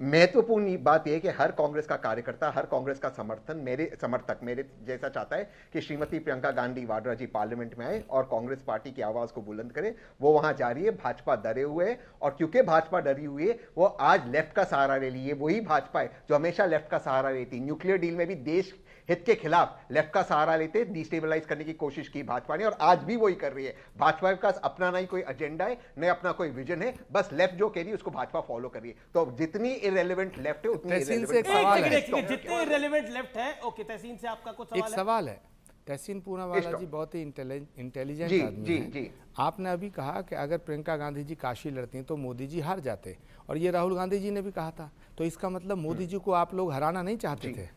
महत्वपूर्ण बात यह कि हर कांग्रेस का कार्यकर्ता हर कांग्रेस का समर्थन मेरे समर्थक मेरे जैसा चाहता है कि श्रीमती प्रियंका गांधी वाड्रा जी पार्लियामेंट में आए और कांग्रेस पार्टी की आवाज को बुलंद करें वो वहां जा रही है भाजपा डरे हुए है और क्योंकि भाजपा डरी हुई है वो आज लेफ्ट का सहारा ले लिए वही भाजपा है जो हमेशा लेफ्ट का सहारा लेती न्यूक्लियर डील में भी देश हित के खिलाफ लेफ्ट का सहारा लेते डिस्टेबलाइज करने की कोशिश की भाजपा ने और आज भी वही कर रही है भाजपा के पास अपना ना ही कोई एजेंडा है न अपना कोई विजन है बस लेफ्ट जो कह रही है उसको भाजपा फॉलो कर रही है तो जितनी इरेलीवेंट लेफ्ट है उतनी जितने इरेलीवेंट लेफ्ट है ओके तहसीन से आपका कुछ एक सवाल है तहसीन पूनावाला जी बहुत ही इंटेलिजेंट आदमी जी, जी. आपने अभी कहा कि अगर प्रियंका गांधी जी काशी लड़ती हैं तो मोदी जी हार जाते और ये राहुल गांधी जी ने भी कहा था तो इसका मतलब मोदी हम्म। जी को आप लोग हराना नहीं चाहते थे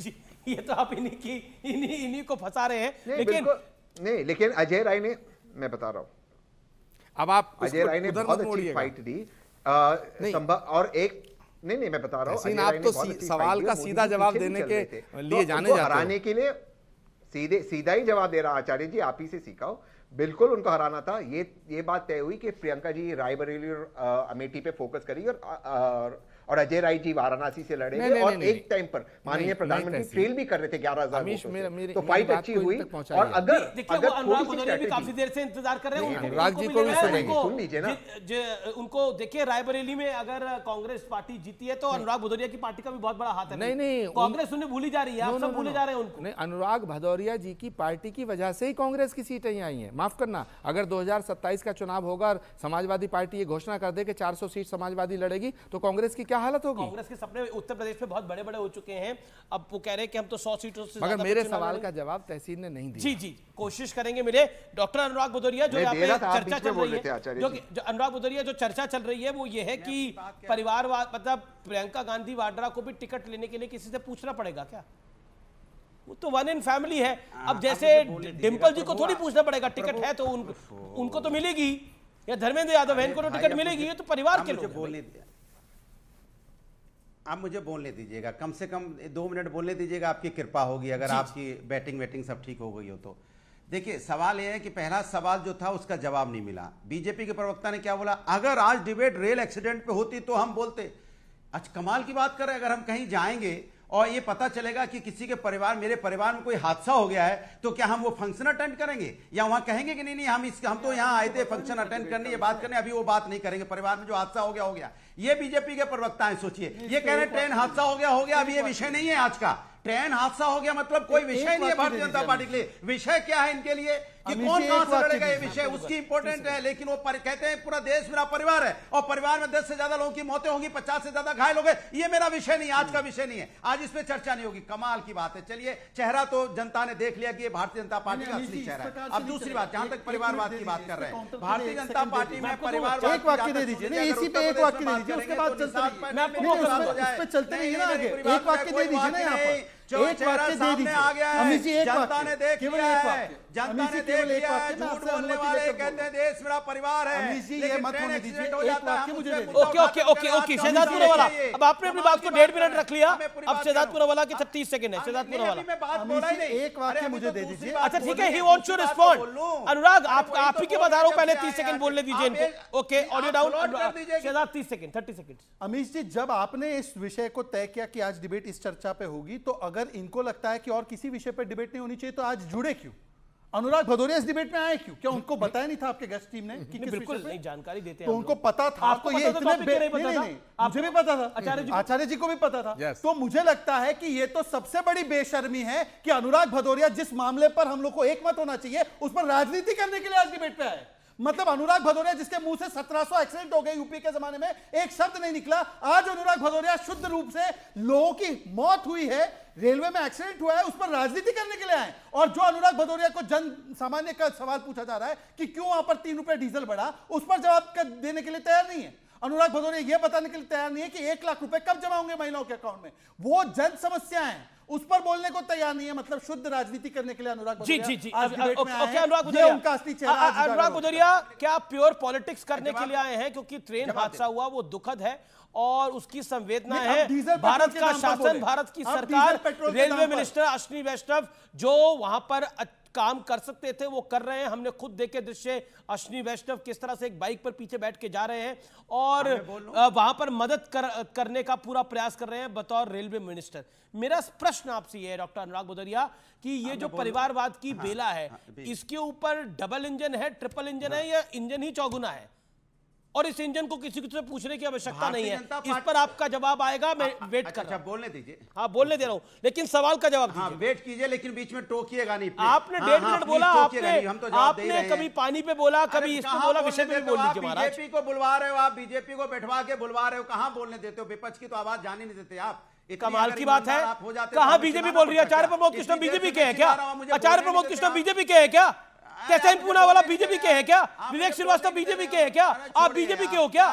ये तो आप इन्हीं की इन्हीं इन्हीं को फंसा रहे हैं लेकिन नहीं लेकिन अजय राय ने मैं बता रहा हूं अब आप अजय राय ने बहुत अच्छी फाइट दी संभव और एक नहीं नहीं मैं बता रहा हूँ आप तो सवाल का सीधा जवाब देने के लिए जाने हराने के लिए सीधे सीधा ही जवाब दे रहा आचार्य जी आप ही से सीखाओ बिल्कुल उनको हराना था ये ये बात तय हुई कि प्रियंका जी रायबरेली और अमेठी पे फोकस करी और और अजय राय जी वाराणसी से लड़े नहीं, और नहीं, एक टाइम पर माननीय प्रधानमंत्री फेल भी कर रहे थे ग्यारह हजार तो फाइट अच्छी हुई और अगर अगर काफी देर से इंतजार कर रहे हैं सुन लीजिए ना उनको देखिए रायबरेली में अगर कांग्रेस पार्टी जीती है तो अनुराग भदौरिया की पार्टी का भी बहुत बड़ा हाथ है नहीं नहीं कांग्रेस उन्हें भूली जा रही है आप सब भूले जा रहे हैं उनको अनुराग भदौरिया जी की पार्टी की वजह से ही कांग्रेस की सीटें आई हैं माफ करना अगर 2027 का चुनाव होगा और समाजवादी पार्टी ये घोषणा कर दे कि 400 सीट समाजवादी लड़ेगी तो कांग्रेस की क्या हालत होगी कांग्रेस के सपने उत्तर प्रदेश में बहुत बड़े बड़े हो चुके हैं अब वो कह रहे हैं कि हम तो सौ सीटों से मगर मेरे सवाल का जवाब तहसील ने नहीं दिया जी जी कोशिश करेंगे मेरे डॉक्टर अनुराग भदौरिया जो यहाँ पे चर्चा चल रही है जो अनुराग भदौरिया जो चर्चा चल रही है वो ये है की परिवार मतलब प्रियंका गांधी वाड्रा को भी टिकट लेने के लिए किसी से पूछना पड़ेगा क्या वो तो वन इन फैमिली है आ, हाँ, अब जैसे डिम्पल जी को थोड़ी पूछना पड़ेगा टिकट है तो उन, उनको तो मिलेगी या धर्मेंद्र यादव है इनको तो टिकट मिलेगी ये तो परिवार के लोग बोलने दिया आप मुझे बोलने दीजिएगा कम से कम दो मिनट बोलने दीजिएगा आपकी कृपा होगी अगर आपकी बैटिंग वैटिंग सब ठीक हो गई हो तो देखिए सवाल यह है कि पहला सवाल जो था उसका जवाब नहीं मिला बीजेपी के प्रवक्ता ने क्या बोला अगर आज डिबेट रेल एक्सीडेंट पे होती तो हम बोलते आज कमाल की बात करें अगर हम कहीं जाएंगे और ये पता चलेगा कि किसी के परिवार मेरे परिवार में कोई हादसा हो गया है तो क्या हम वो फंक्शन अटेंड करेंगे या वहां कहेंगे कि नहीं नहीं हम इस हम तो यहाँ आए थे फंक्शन अटेंड करने ये बात करने अभी वो बात नहीं करेंगे परिवार में जो हादसा हो गया हो गया ये बीजेपी के प्रवक्ता है सोचिए ये कह रहे ट्रेन हादसा हो गया हो गया अभी ये विषय नहीं है आज का ट्रेन हादसा हो गया मतलब कोई विषय नहीं है भारतीय जनता पार्टी के लिए विषय क्या है इनके लिए कि कौन कहां से लड़ेगा ये विषय उसकी इंपोर्टेंट है लेकिन वो कहते हैं पूरा देश मेरा परिवार है और परिवार में दस से ज्यादा लोगों की मौतें होंगी पचास से ज्यादा घायल हो गए ये मेरा विषय नहीं आज का विषय नहीं है आज इस पर चर्चा नहीं होगी कमाल की बात है चलिए चेहरा तो जनता ने देख लिया कि ये भारतीय जनता पार्टी का असली चेहरा है अब दूसरी बात जहां तक परिवारवाद की बात कर रहे हैं भारतीय जनता पार्टी में परिवार एक वाक्य दे दीजिए इसी पे एक वाक्य दे दीजिए उसके बाद तो चलते हैं ना आगे एक वाक्य दे दीजिए ना यहाँ पर एक वाक्य तो दे दीजिए जनता ने देख लिया है जनता ने देख लिया है झूठ बोलने वाले कहते हैं देश मेरा परिवार है ये मत होने दीजिए एक वाक्य मुझे ओके ओके ओके ओके अब आपने अपनी बात को डेढ़ मिनट रख लिया अब के छत्तीस सेकंड है एक वाक्य मुझे तो दे दीजिए अच्छा ठीक है ही टू अनुराग आप ही तो के बता रहा पहले तीस सेकंड बोलने दीजिए इनको okay audio down Shehzad second second Amish ji जब आपने इस विषय को तय किया कि आज डिबेट इस चर्चा पे होगी तो अगर अगर इनको लगता है कि और किसी विषय पर डिबेट नहीं होनी चाहिए तो आज जुड़े क्यों अनुराग भदौरिया इस डिबेट में आए क्यों क्या उनको बताया नहीं था आपके गेस्ट टीम ने कि किस बिल्कुल नहीं जानकारी देते हैं तो उनको पता था आपको तो ये इतने मुझे भी पता था आचार्य जी आचार्य जी को भी पता था तो मुझे लगता है कि ये तो सबसे बड़ी बेशर्मी है कि अनुराग भदौरिया जिस मामले पर हम लोग को एक मत होना चाहिए उस पर राजनीति करने के लिए आज डिबेट पे आए मतलब अनुराग भदौरिया जिसके मुंह से 1700 एक्सीडेंट हो गए यूपी के जमाने में एक शब्द नहीं निकला आज अनुराग भदौरिया शुद्ध रूप से लोगों की मौत हुई है रेलवे में एक्सीडेंट हुआ है उस पर राजनीति करने के लिए आए और जो अनुराग भदौरिया को जन सामान्य का सवाल पूछा जा रहा है कि क्यों वहां पर तीन रुपए डीजल बढ़ा उस पर जवाब देने के लिए तैयार नहीं है अनुराग भदौरिया यह बताने के लिए तैयार नहीं है कि एक लाख रुपए कब जमा होंगे महिलाओं के अकाउंट में वो जन समस्या है उस पर बोलने को तैयार नहीं है मतलब शुद्ध राजनीति करने के लिए अनुराग जी जी जी अनुराग अनुराग भदौरिया क्या प्योर पॉलिटिक्स करने के लिए आए हैं क्योंकि ट्रेन हादसा हुआ वो दुखद है और उसकी संवेदना है भारत का शासन भारत की सरकार रेलवे मिनिस्टर अश्विनी वैष्णव जो वहां पर काम कर सकते थे वो कर रहे हैं हमने खुद देखे दृश्य अश्विनी वैष्णव किस तरह से एक बाइक पर पीछे बैठ के जा रहे हैं और हाँ, वहां पर मदद कर, करने का पूरा प्रयास कर रहे हैं बतौर रेलवे मिनिस्टर मेरा प्रश्न आपसे ये है डॉक्टर अनुराग बुदरिया कि ये हाँ, जो परिवारवाद की हाँ, बेला है इसके ऊपर डबल इंजन है ट्रिपल इंजन है या इंजन ही चौगुना है और इस इंजन को किसी से पूछने की आवश्यकता नहीं है इस पर आपका जवाब आएगा मैं आ, हाँ, वेट हाँ, अच्छा, कर रहा अच्छा, बोलने दीजिए हाँ बोलने दे रहा हूँ लेकिन सवाल का जवाब हाँ, वेट कीजिए लेकिन बीच में टोकिएगा नहीं आपने हाँ, डेढ़ मिनट बोला आपने तो आपने कभी पानी पे बोला कभी इस बोला विषय पे बोल लीजिए बीजेपी को बुलवा रहे हो आप बीजेपी को बैठवा के बुलवा रहे हो कहाँ बोलने देते हो विपक्ष की तो आवाज जान ही नहीं देते आप कमाल की बात है कहा तो बीजेपी बोल रही है आचार्य प्रमोद कृष्ण बीजेपी के है क्या आचार्य प्रमोद कृष्ण बीजेपी के है क्या कैसे पुना वाला बीजेपी के है क्या विवेक श्रीवास्तव बीजेपी के है क्या आप बीजेपी के हो क्या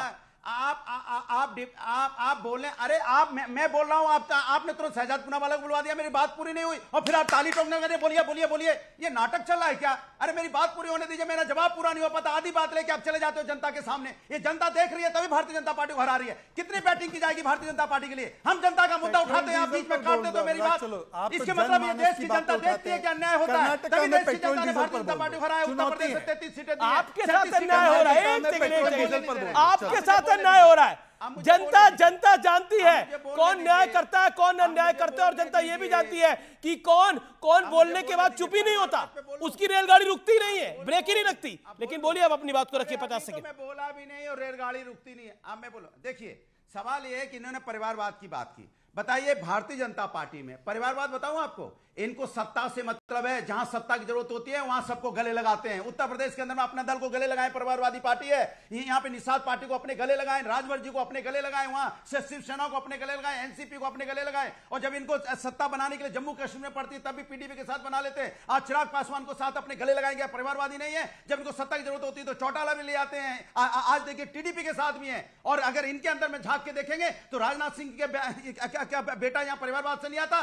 आप आ, आ, आप आप आप बोले अरे आप मैं, मैं बोल रहा हूं आप, आपने तुरंत शहजाद पुना वाला को बुलवा दिया मेरी बात पूरी नहीं हुई और फिर आप ताली टोकने लगे बोलिए बोलिए बोलिए ये नाटक चल रहा है क्या अरे मेरी बात पूरी होने दीजिए मेरा जवाब पूरा नहीं हो पाता आधी बात लेके आप चले जाते हो जनता के सामने ये जनता देख रही है तभी भारतीय जनता पार्टी को हरा रही है कितनी बैटिंग की जाएगी भारतीय जनता पार्टी के लिए हम जनता का मुद्दा उठाते हैं आप बीच में काटते तो मेरी बात इसके मतलब ये देश की जनता देखती है कि अन्याय होता है तभी देश की जनता ने भारतीय जनता पार्टी को हराया उत्तर प्रदेश में तैतीस सीटें आपके साथ अन्याय हो रहा है आपके साथ का न्याय हो रहा है जनता जनता जानती है कौन न्याय करता है कौन अन्याय करता है और जनता ये भी जानती है कि कौन कौन बोलने के बाद चुप ही नहीं होता उसकी रेलगाड़ी रुकती नहीं है ब्रेक ही नहीं लगती लेकिन बोलिए आप अपनी बात को रखिए पचास सेकंड तो बोला भी नहीं और रेलगाड़ी रुकती नहीं है अब मैं बोलो देखिए सवाल यह है कि इन्होंने परिवारवाद की बात की बताइए भारतीय जनता पार्टी में परिवारवाद बताऊं आपको इनको सत्ता से मतलब है जहां सत्ता की जरूरत होती है वहां सबको गले लगाते हैं उत्तर प्रदेश के अंदर में अपने दल को गले लगाएं परिवारवादी पार्टी है यहां पे निषाद पार्टी को अपने गले लगाएं राजभर जी को अपने गले लगाएं वहां से शिवसेना को अपने गले लगाएं एनसीपी को अपने गले लगाएं और जब इनको सत्ता बनाने के लिए जम्मू कश्मीर में पड़ती तब भी पीडीपी के साथ बना लेते हैं आज चिराग पासवान को साथ अपने गले लगाएंगे परिवारवादी नहीं है जब इनको सत्ता की जरूरत होती है तो चौटाला भी ले आते हैं आज देखिए टीडीपी के साथ भी है और अगर इनके अंदर में झाक के देखेंगे तो राजनाथ सिंह के बेटा यहां परिवारवाद से नहीं आता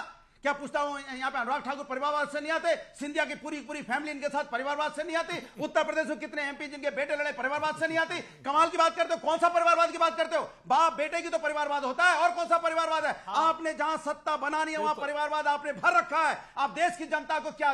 क्या पूछता हूं यहाँ पे अनुराग ठाकुर परिवारवाद से नहीं आते सिंधिया की पूरी पूरी फैमिली इनके साथ परिवारवाद से नहीं आती उत्तर प्रदेश में कितने एमपी जिनके बेटे लड़े परिवारवाद से नहीं आती कमाल की बात करते हो कौन सा परिवारवाद की बात करते हो बाप बेटे की तो परिवारवाद होता है और कौन सा परिवारवाद है हाँ। आपने जहां सत्ता बनानी है वहां परिवारवाद आपने भर रखा है आप देश की जनता को क्या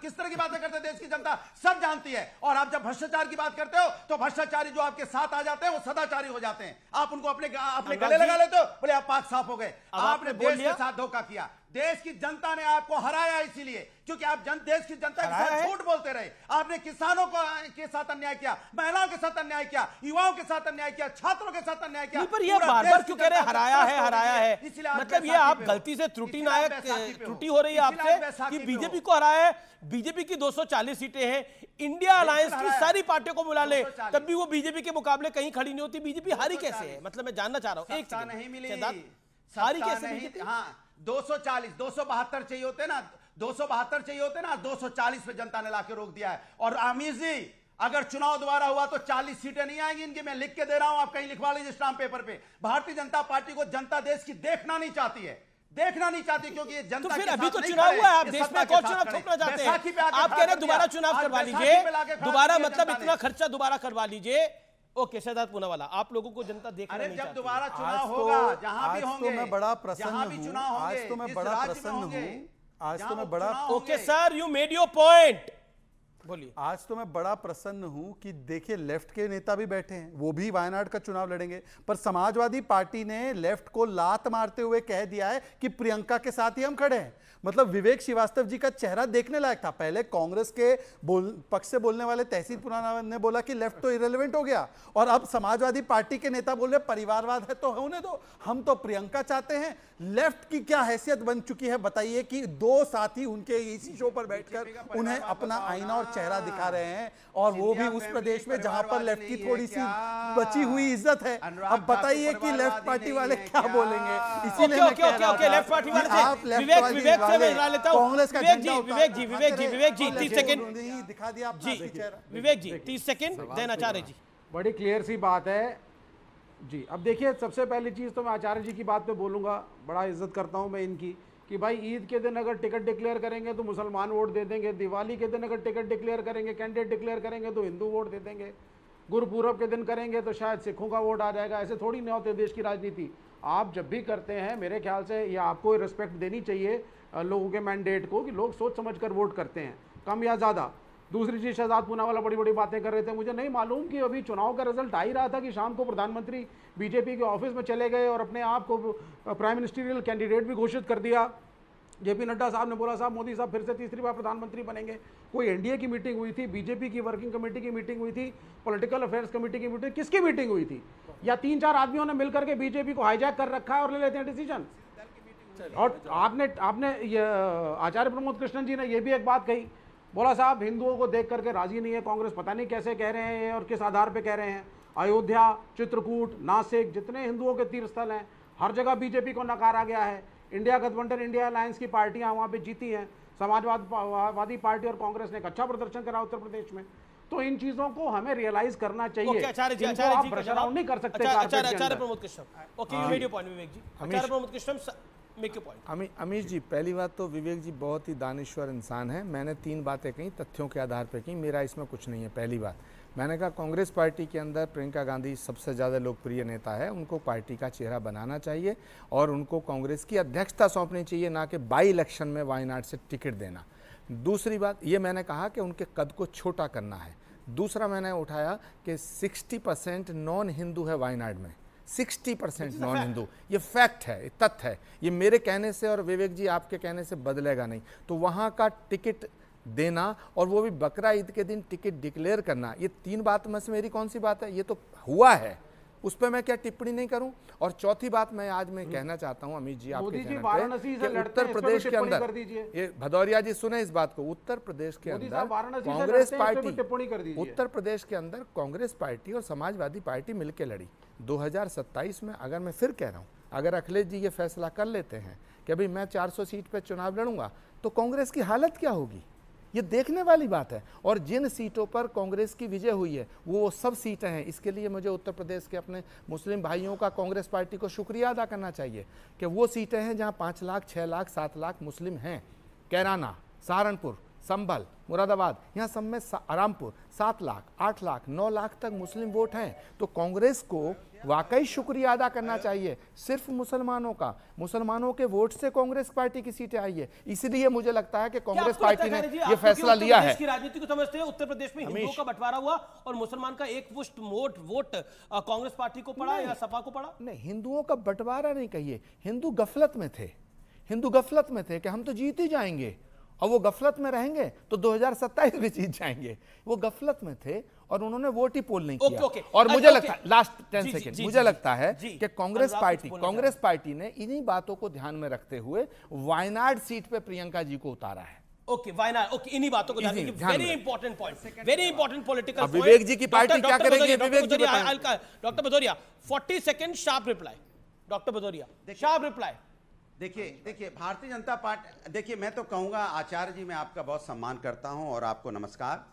किस तरह की बातें करते देश की जनता सब जानती है और आप जब भ्रष्टाचार की बात करते हो तो भ्रष्टाचारी जो आपके साथ आ जाते हैं वो सदाचारी हो जाते हैं आप उनको अपने अपने गले लगा लेते हो बोले आप पाक साफ हो गए आपने देश के साथ धोखा मुकाबला किया देश की जनता ने आपको हराया इसीलिए क्योंकि आप जन देश की जनता के साथ झूठ बोलते रहे आपने किसानों को के साथ अन्याय किया महिलाओं के साथ अन्याय किया युवाओं के साथ अन्याय किया छात्रों के साथ अन्याय किया पर ये बार बार क्यों कह रहे हराया है हराया है इसलिए मतलब ये आप गलती से त्रुटि नायक त्रुटि हो रही है आपसे कि बीजेपी को हराया है बीजेपी की 240 सीटें हैं इंडिया अलायंस की सारी पार्टियों को बुला ले तब भी वो बीजेपी के मुकाबले कहीं खड़ी नहीं होती बीजेपी हारी कैसे है मतलब मैं जानना चाह रहा हूँ एक नहीं मिली सारी कैसे हाँ 240 272 चाहिए होते ना दो चाहिए होते ना 240 पे जनता ने लाके रोक दिया है और आमिर जी अगर चुनाव द्वारा हुआ तो 40 सीटें नहीं आएंगी इनकी मैं लिख के दे रहा हूं आप कहीं लिखवा लीजिए स्टाम्प पेपर पे भारतीय जनता पार्टी को जनता देश की देखना नहीं चाहती है देखना नहीं चाहती क्योंकि ये जनता तो फिर अभी तो चुनाव हुआ है आप देश में कौन चुनाव थोपना चाहते हैं आप कह रहे हैं दोबारा चुनाव करवा लीजिए दोबारा मतलब इतना खर्चा दोबारा करवा लीजिए ओके शहजाद पूनावाला आप लोगों को जनता देख अरे जब दोबारा चुनाव तो- होगा जहां भी तो होंगे मैं बड़ा प्रसन्न हूं आज तो मैं बड़ा प्रसन्न हूं आज तो मैं बड़ा okay sir you made your point बोलिए आज तो मैं बड़ा प्रसन्न हूं कि देखिए लेफ्ट के नेता भी बैठे हैं वो भी वायनाड का चुनाव लड़ेंगे पर समाजवादी पार्टी ने लेफ्ट को लात मारते हुए कह दिया है कि प्रियंका के साथ ही हम खड़े हैं मतलब विवेक श्रीवास्तव जी का चेहरा देखने लायक था पहले कांग्रेस के बोल पक्ष से बोलने वाले तहसील पुराना ने बोला कि लेफ्ट तो इरेलीवेंट हो गया और अब समाजवादी पार्टी के नेता बोल रहे परिवारवाद है तो होने दो हम तो प्रियंका चाहते हैं लेफ्ट की क्या हैसियत बन चुकी है बताइए कि दो साथी उनके इसी शो पर बैठकर उन्हें अपना आईना और चेहरा दिखा रहे हैं और वो भी उस प्रदेश में जहां पर लेफ्ट की थोड़ी सी बची हुई इज्जत है अब बताइए कि लेफ्ट पार्टी वाले क्या बोलेंगे इसीलिए आप लेफ्ट से मैं लेता हूँ विवेक जी विवेक जी विवेक जी विवेक जी तीस सेकेंड दिखा दिया जी विवेक जी तीस सेकेंड देना तो चाह जी बड़ी क्लियर सी बात है जी अब देखिए सबसे पहली चीज़ तो मैं आचार्य जी की बात पे बोलूंगा बड़ा इज्जत करता हूँ मैं इनकी कि भाई ईद के दिन अगर टिकट डिक्लेयर करेंगे तो मुसलमान वोट दे देंगे दिवाली के दिन अगर टिकट डिक्लेयर करेंगे कैंडिडेट डिक्लेयर करेंगे तो हिंदू वोट दे देंगे गुरुपूरब के दिन करेंगे तो शायद सिखों का वोट आ जाएगा ऐसे थोड़ी नहीं होते देश की राजनीति आप जब भी करते हैं मेरे ख्याल से ये आपको रिस्पेक्ट देनी चाहिए लोगों के मैंडेट को कि लोग सोच समझ कर वोट करते हैं कम या ज़्यादा दूसरी चीज़ शहजाद पूनावाला बड़ी बड़ी बातें कर रहे थे मुझे नहीं मालूम कि अभी चुनाव का रिजल्ट आ ही रहा था कि शाम को प्रधानमंत्री बीजेपी के ऑफिस में चले गए और अपने आप को प्राइम मिनिस्टरियल कैंडिडेट भी घोषित कर दिया जेपी नड्डा साहब ने बोला साहब मोदी साहब फिर से तीसरी बार प्रधानमंत्री बनेंगे कोई एनडीए की मीटिंग हुई थी बीजेपी की वर्किंग कमेटी की मीटिंग हुई थी पॉलिटिकल अफेयर्स कमेटी की मीटिंग किसकी मीटिंग हुई थी या तीन चार आदमियों ने मिलकर के बीजेपी को हाईजैक कर रखा है और ले लेते हैं डिसीजन और अच्छा। आपने आपने ये आचार्य प्रमोद कृष्णन जी ने ये भी एक बात कही बोला साहब हिंदुओं को देख करके राजी नहीं है कांग्रेस पता नहीं कैसे कह रहे हैं और किस आधार पे कह रहे हैं अयोध्या चित्रकूट नासिक जितने हिंदुओं के तीर्थ स्थल हैं हर जगह बीजेपी को नकारा गया है इंडिया गठबंधन इंडिया अलायंस की पार्टियाँ वहाँ पर जीती हैं समाजवादी पार्टी और कांग्रेस ने एक अच्छा प्रदर्शन करा उत्तर प्रदेश में तो इन चीजों को हमें रियलाइज करना चाहिए okay, आप नहीं कर सकते अच्छा, आचार्य प्रमोद कृष्ण ओके वीडियो हाँ। Point Vivek ji Acharya Pramod Krishna make a point अमी अमीश जी पहली बात तो विवेक जी बहुत ही दानश्वर इंसान है मैंने तीन बातें कहीं तथ्यों के आधार पर कहीं मेरा इसमें कुछ नहीं है पहली बात मैंने कहा कांग्रेस पार्टी के अंदर प्रियंका गांधी सबसे ज़्यादा लोकप्रिय नेता है उनको पार्टी का चेहरा बनाना चाहिए और उनको कांग्रेस की अध्यक्षता सौंपनी चाहिए ना कि बाई इलेक्शन में वायनाड से टिकट देना दूसरी बात ये मैंने कहा कि उनके कद को छोटा करना है दूसरा मैंने उठाया कि 60 परसेंट नॉन हिंदू है वायनाड में सिक्सटी परसेंट नॉन हिंदू ये फैक्ट है तथ्य है ये मेरे कहने से और विवेक जी आपके कहने से बदलेगा नहीं तो वहाँ का टिकट देना और वो भी बकरा ईद के दिन टिकट डिक्लेयर करना ये तीन बात में से मेरी कौन सी बात है ये तो हुआ है उस पर मैं क्या टिप्पणी नहीं करूं और चौथी बात मैं आज मैं कहना चाहता हूं अमित जी आपके जी पे कि उत्तर प्रदेश के अंदर ये भदौरिया जी सुने इस बात को उत्तर प्रदेश के अंदर कांग्रेस पार्टी उत्तर प्रदेश के अंदर कांग्रेस पार्टी और समाजवादी पार्टी मिलकर लड़ी 2027 में अगर मैं फिर कह रहा हूँ अगर अखिलेश जी ये फैसला कर लेते हैं कि अभी मैं 400 सीट पर चुनाव लड़ूंगा तो कांग्रेस की हालत क्या होगी ये देखने वाली बात है और जिन सीटों पर कांग्रेस की विजय हुई है वो सब सीटें हैं इसके लिए मुझे उत्तर प्रदेश के अपने मुस्लिम भाइयों का कांग्रेस पार्टी को शुक्रिया अदा करना चाहिए कि वो सीटें हैं जहाँ पाँच लाख छः लाख सात लाख मुस्लिम हैं कैराना सहारनपुर संभल मुरादाबाद यहाँ सब में आरामपुर सात लाख आठ लाख नौ लाख तक मुस्लिम वोट हैं तो कांग्रेस को वाकई शुक्रिया अदा करना चाहिए सिर्फ मुसलमानों का मुसलमानों के वोट से कांग्रेस पार्टी की सीटें आई है इसलिए मुझे लगता है कि कांग्रेस पार्टी ने ये फैसला लिया है राजनीति को समझते हैं उत्तर प्रदेश में हिंदुओं का बंटवारा हुआ और मुसलमान का एक पुष्ट वोट वोट कांग्रेस पार्टी को पड़ा या सपा को पड़ा नहीं हिंदुओं का बंटवारा नहीं कहिए हिंदू गफलत में थे हिंदू गफलत में थे कि हम तो जीत ही जाएंगे और वो गफलत में रहेंगे तो 2027 भी जीत जाएंगे वो गफलत में थे और उन्होंने वोट ही पोल नहीं किया ओके, अच्छा, ओके, और मुझे लगता है लास्ट टेन सेकेंड मुझे लगता है कि कांग्रेस पार्टी कांग्रेस पार्टी ने इन्हीं बातों को ध्यान में रखते हुए वायनाड सीट पर प्रियंका जी को उतारा है ओके वायनाड ओके इन्हीं बातों को very important point very important political Vivek ji की पार्टी क्या करेगी Vivek ji doctor Bhadauria 40 second sharp reply doctor Bhadauria sharp reply देखिए हाँ देखिए भारतीय जनता पार्टी देखिए मैं तो कहूँगा आचार्य जी मैं आपका बहुत सम्मान करता हूँ और आपको नमस्कार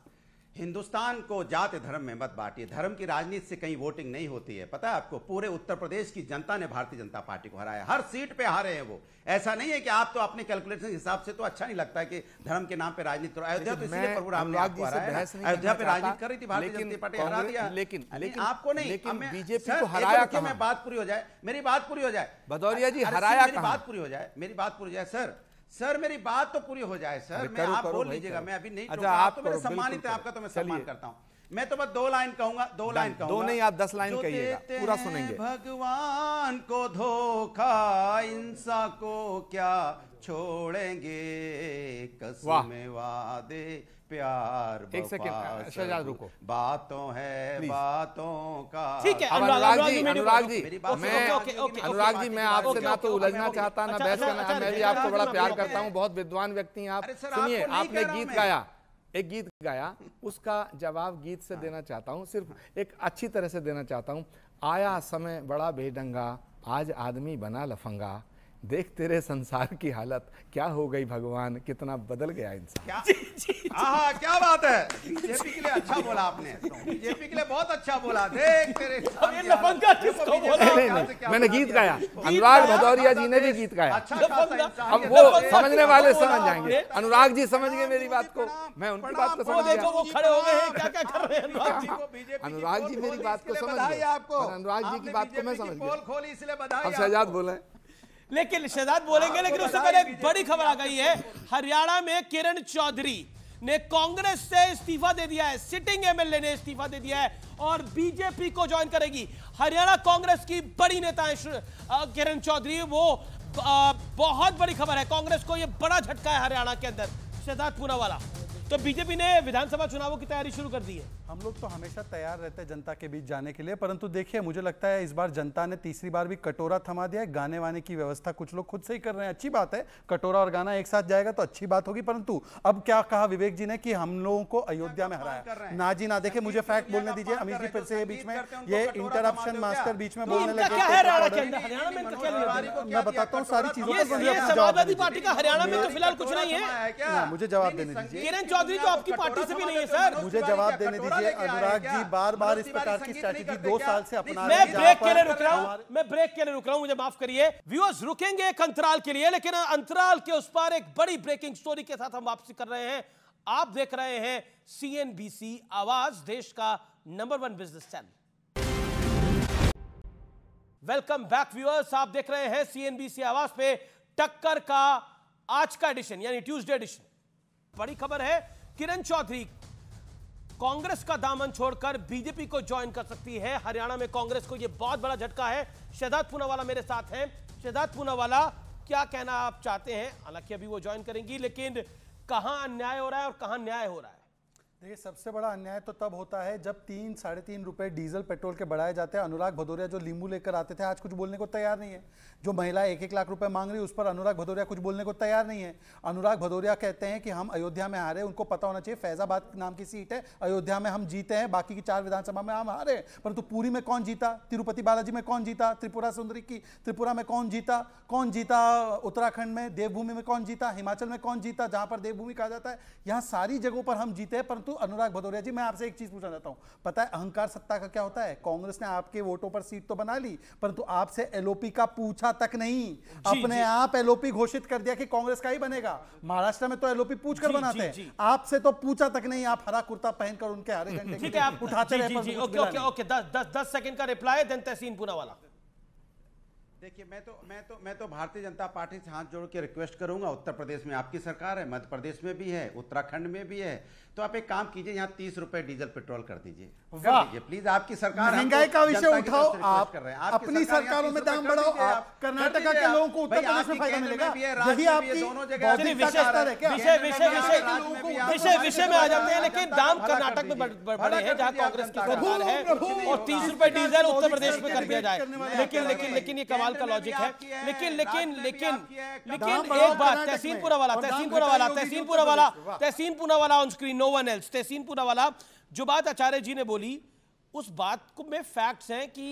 हिंदुस्तान को जाति धर्म में मत बांटिए धर्म की राजनीति से कहीं वोटिंग नहीं होती है पता है आपको पूरे उत्तर प्रदेश की जनता ने भारतीय जनता पार्टी को हराया हर सीट पे हारे हैं वो ऐसा नहीं है कि आप तो अपने कैलकुलेशन हिसाब से तो अच्छा नहीं लगता कि धर्म के नाम पे राजनीति अयोध्या तो प्रभु हराया अयोध्या पे राजनीति कर रही थी भारतीय जनता पार्टी हरा दिया लेकिन आपको नहीं बीजेपी मैं बात पूरी हो जाए मेरी बात पूरी हो जाए भदौरिया जी हराया बात पूरी हो जाए मेरी बात पूरी हो जाए सर सर मेरी बात तो पूरी हो जाए सर मैं आप बोल लीजिएगा मैं अभी नहीं अच्छा, आप तो मेरे सम्मानित है आपका तो मैं सम्मान करता हूँ मैं तो बस दो लाइन कहूंगा दो लाइन कहूंगा दो नहीं आप दस लाइन कहिएगा पूरा सुनेंगे भगवान को धोखा इंसा को क्या छोड़ेंगे कसम वादे प्यार एक सेकंड रुको बातों है बातों का ठीक है अनुराग जी अनुराग जी मैं अनुराग जी मैं आपसे ना तो उलझना चाहता ना अच्छा, बहस अच्छा, करना अच्छा, मैं भी आपको बड़ा प्यार करता हूँ बहुत विद्वान व्यक्ति हैं आप सुनिए आपने गीत गाया एक गीत गाया उसका जवाब गीत से देना चाहता हूँ सिर्फ एक अच्छी तरह से देना चाहता हूँ आया समय बड़ा बेदंगा आज आदमी बना लफंगा देख तेरे संसार की हालत क्या हो गई भगवान कितना बदल गया इंसान क्या जी, जी, जी। आहा, हाँ, क्या बात है बीजेपी के लिए अच्छा बोला आपने बीजेपी के लिए बहुत अच्छा बोला देख तेरे बोला नहीं, नहीं, मैंने गीत गाया अनुराग भदौरिया जी ने भी गीत गाया अच्छा अब वो समझने वाले समझ जाएंगे अनुराग जी समझ गए मेरी बात को मैं उनकी बात को समझ गया अनुराग जी मेरी बात को समझ गए अनुराग जी की बात को मैं समझ गया अब शहजाद बोले लेकिन शहजाद बोलेंगे लेकिन उससे पहले एक बड़ी खबर आ गई है हरियाणा में किरण चौधरी ने कांग्रेस से इस्तीफा दे दिया है सिटिंग एमएलए ने इस्तीफा दे दिया है और बीजेपी को ज्वाइन करेगी हरियाणा कांग्रेस की बड़ी नेता है किरण चौधरी वो बहुत बड़ी खबर है कांग्रेस को यह बड़ा झटका है हरियाणा के अंदर शहजाद वाला तो बीजेपी ने विधानसभा चुनावों की तैयारी शुरू कर दी है हम लोग तो हमेशा तैयार रहते हैं जनता के बीच जाने के लिए परंतु देखिए मुझे लगता है इस बार जनता ने तीसरी बार भी कटोरा थमा दिया है गाने वाने की व्यवस्था कुछ लोग खुद से ही कर रहे हैं अच्छी बात है कटोरा और गाना एक साथ जाएगा तो अच्छी बात होगी परंतु अब क्या कहा विवेक जी ने कि हम लोगों को अयोध्या में हराया ना जी ना देखे मुझे फैक्ट बोलने दीजिए अमित जी फिर से बीच में ये इंटरप्शन मास्टर बीच में बोलने तो लगे मैं बताता हूँ सारी चीजों का हरियाणा में तो मुझे जवाब देने दीजिए चौधरी जो आपकी पार्टी से भी नहीं है सर मुझे जवाब देने दीजिए अनुराग जी बार बार इस प्रकार की स्ट्रैटेजी दो साल से अपना मैं ब्रेक के लिए रुक रहा हूँ मैं ब्रेक के लिए रुक रहा हूँ मुझे माफ करिए व्यूअर्स रुकेंगे एक अंतराल के लिए लेकिन अंतराल के उस पार एक बड़ी ब्रेकिंग स्टोरी के साथ हम वापसी कर रहे हैं आप देख रहे हैं सीएनबीसी आवाज देश का number one business channel welcome back viewers आप देख रहे हैं सीएनबीसी आवाज पे टक्कर का आज का एडिशन यानी ट्यूसडे एडिशन बड़ी खबर है किरण चौधरी कांग्रेस का दामन छोड़कर बीजेपी को ज्वाइन कर सकती है हरियाणा में कांग्रेस को यह बहुत बड़ा झटका है शहजाद पूनावाला मेरे साथ हैं शहजाद पूनावाला क्या कहना आप चाहते हैं हालांकि अभी वो ज्वाइन करेंगी लेकिन कहां अन्याय हो रहा है और कहां न्याय हो रहा है देखिए सबसे बड़ा अन्याय तो तब होता है जब तीन साढ़े तीन रुपये डीजल पेट्रोल के बढ़ाए जाते हैं अनुराग भदौरिया जो लींबू लेकर आते थे आज कुछ बोलने को तैयार नहीं है जो महिला एक एक लाख रुपए मांग रही है उस पर अनुराग भदौरिया कुछ बोलने को तैयार नहीं है अनुराग भदौरिया कहते हैं कि हम अयोध्या में हारे उनको पता होना चाहिए फैजाबाद नाम की सीट है अयोध्या में हम जीते हैं बाकी की चार विधानसभा में हम हारे परंतु पूरी में कौन जीता तिरुपति बालाजी में कौन जीता त्रिपुरा सुंदरी की त्रिपुरा में कौन जीता कौन जीता उत्तराखंड में देवभूमि में कौन जीता हिमाचल में कौन जीता जहाँ पर देवभूमि कहा जाता है यहाँ सारी जगहों पर हम जीते हैं परंतु परंतु तो अनुराग भदौरिया जी मैं आपसे एक चीज पूछना चाहता हूं पता है अहंकार सत्ता का क्या होता है कांग्रेस ने आपके वोटों पर सीट तो बना ली परंतु आपसे एलओपी का पूछा तक नहीं अपने आप एलओपी घोषित कर दिया कि कांग्रेस का ही बनेगा महाराष्ट्र में तो एलओपी पूछ कर बनाते हैं आपसे तो पूछा तक नहीं आप हरा कुर्ता पहनकर उनके हरे घंटे उठाते ओके ओके ओके दस सेकंड का reply then Tehseen Poonawalla देखिए मैं तो मैं तो मैं तो भारतीय जनता पार्टी से हाथ जोड़ के रिक्वेस्ट करूंगा उत्तर प्रदेश में आपकी सरकार है मध्य प्रदेश में भी है उत्तराखंड में भी है तो आप एक काम कीजिए यहाँ तीस रुपए डीजल पेट्रोल कर दीजिए कर दीजिए प्लीज आपकी सरकार महंगाई का विषय उठाओ आप कर रहे हैं अपनी सरकारों में दाम बढ़ाओ आप कर्नाटक के लोगों को उत्तर प्रदेश में फायदा मिलेगा यही आपकी दोनों जगह विषय विषय विषय विषय विषय में आ जाते हैं लेकिन दाम कर्नाटक में बढ़े हैं जहाँ कांग्रेस की सरकार है और तीस रुपए डीजल उत्तर प्रदेश में कर दिया जाए लेकिन लेकिन लेकिन ये कमाल सवाल का लॉजिक है लेकिन लेकिन लेकिन लेकिन एक बात तहसीनपुरा वाला तहसीनपुरा वाला तहसीनपुरा वाला तहसीनपुरा वाला on screen no one else तहसीनपुरा वाला जो बात आचार्य जी ने बोली उस बात को में फैक्ट्स हैं कि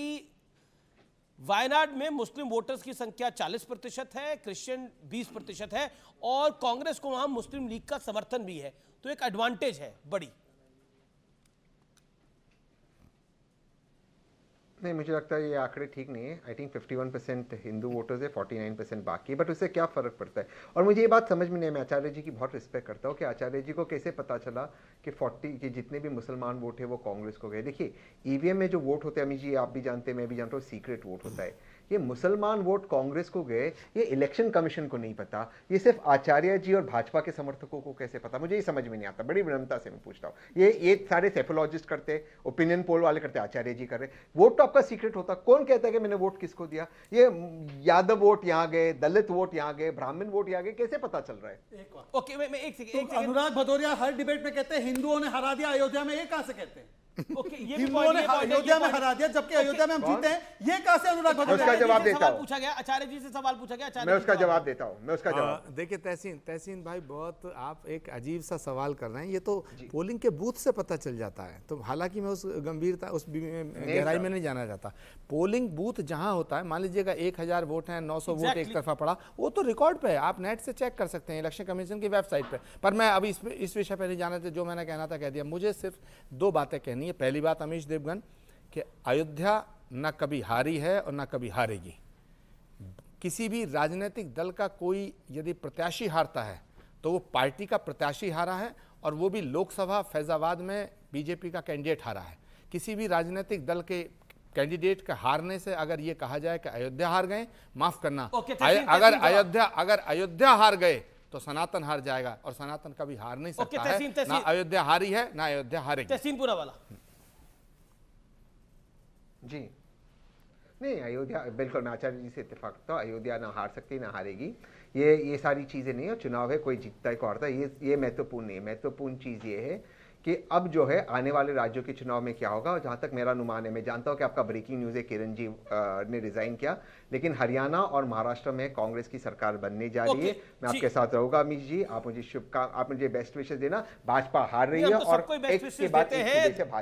वायनाड में मुस्लिम वोटर्स की संख्या 40 प्रतिशत है क्रिश्चियन 20 प्रतिशत है और कांग्रेस को वहां मुस्लिम लीग का समर्थन भी है तो एक एडवांटेज है बड़ी नहीं मुझे लगता है ये आंकड़े ठीक नहीं है I think 51 percent Hindu voters है 49 परसेंट बाकी है बट उससे क्या फ़र्क पड़ता है और मुझे ये बात समझ में नहीं मैं आचार्य जी की बहुत रिस्पेक्ट करता हूँ कि आचार्य जी को कैसे पता चला कि 40 के जितने भी मुसलमान वोट है वो कांग्रेस को गए देखिए ई e में जो वोट होते हैं अमित जी आप भी जानते हैं मैं भी जानता हूँ सीक्रेट वोट होता है ये मुसलमान वोट कांग्रेस को गए ये इलेक्शन कमीशन को नहीं पता ये सिर्फ आचार्य जी और भाजपा के समर्थकों को कैसे पता मुझे ये समझ में नहीं आता बड़ी विनम्रता से मैं पूछता हूँ ये ये सारे सेफोलॉजिस्ट करते ओपिनियन पोल वाले करते आचार्य जी कर रहे वोट तो आपका सीक्रेट होता कौन कहता है कि मैंने वोट किसको दिया ये यादव वोट यहाँ गए दलित वोट यहाँ गए ब्राह्मण वोट यहाँ गए कैसे पता चल रहा है ओके मैं, एक तो अनुराग भदौरिया हर डिबेट में कहते हैं हिंदुओं ने हरा दिया अयोध्या में ये कहा से कहते हैं अयोध्या में हरा दिया जबकि अयोध्या में हम जीते हैं ये से अनुराग उसका जवाब देता पूछा गया आचार्य जी से सवाल पूछा गया मैं उसका जवाब देता मैं उसका जवाब देखिए तहसीन तहसीन भाई बहुत आप एक अजीब सा सवाल कर रहे हैं ये तो पोलिंग के बूथ से पता चल जाता है तो हालांकि मैं उस गंभीरता उस गहराई में नहीं जाना चाहता पोलिंग बूथ जहां होता है मान लीजिएगा एक हजार वोट है नौ सौ वोट एक तरफा पड़ा वो तो रिकॉर्ड पे है आप नेट से चेक कर सकते हैं इलेक्शन कमीशन की वेबसाइट पर मैं अभी इस विषय पर नहीं जाना जो मैंने कहना था कह दिया मुझे सिर्फ दो बातें कहनी करनी है पहली बात अमीश देवगन कि अयोध्या न कभी हारी है और न कभी हारेगी किसी भी राजनीतिक दल का कोई यदि प्रत्याशी हारता है तो वो पार्टी का प्रत्याशी हारा है और वो भी लोकसभा फैज़ाबाद में बीजेपी का कैंडिडेट हारा है किसी भी राजनीतिक दल के कैंडिडेट का हारने से अगर ये कहा जाए कि अयोध्या हार गए माफ करना तो अगर तो- अयोध्या अगर अयोध्या हार गए तो सनातन हार जाएगा और सनातन कभी हार नहीं सकता okay, तैसीन, है ना अयोध्या हारी है ना अयोध्या हारेगी तहसीनपुरा वाला जी नहीं अयोध्या बिल्कुल मैं आचार्य जी से इतफाक तो अयोध्या ना हार सकती ना हारेगी ये ये सारी चीज़ें नहीं है चुनाव है कोई जीतता है कोई हारता है ये ये महत्वपूर्ण नहीं है महत्वपूर्ण चीज़ ये है कि अब जो है आने वाले राज्यों के चुनाव में क्या होगा और जहाँ तक मेरा अनुमान है मैं जानता हूँ कि आपका ब्रेकिंग न्यूज़ है किरण जी ने रिज़ाइन किया लेकिन हरियाणा और महाराष्ट्र में कांग्रेस की सरकार बनने जा रही है मैं आपके साथ रहूंगा अमित जी आप मुझे शुभकाम आप मुझे बेस्ट विशेष देना भाजपा हार रही है तो और एक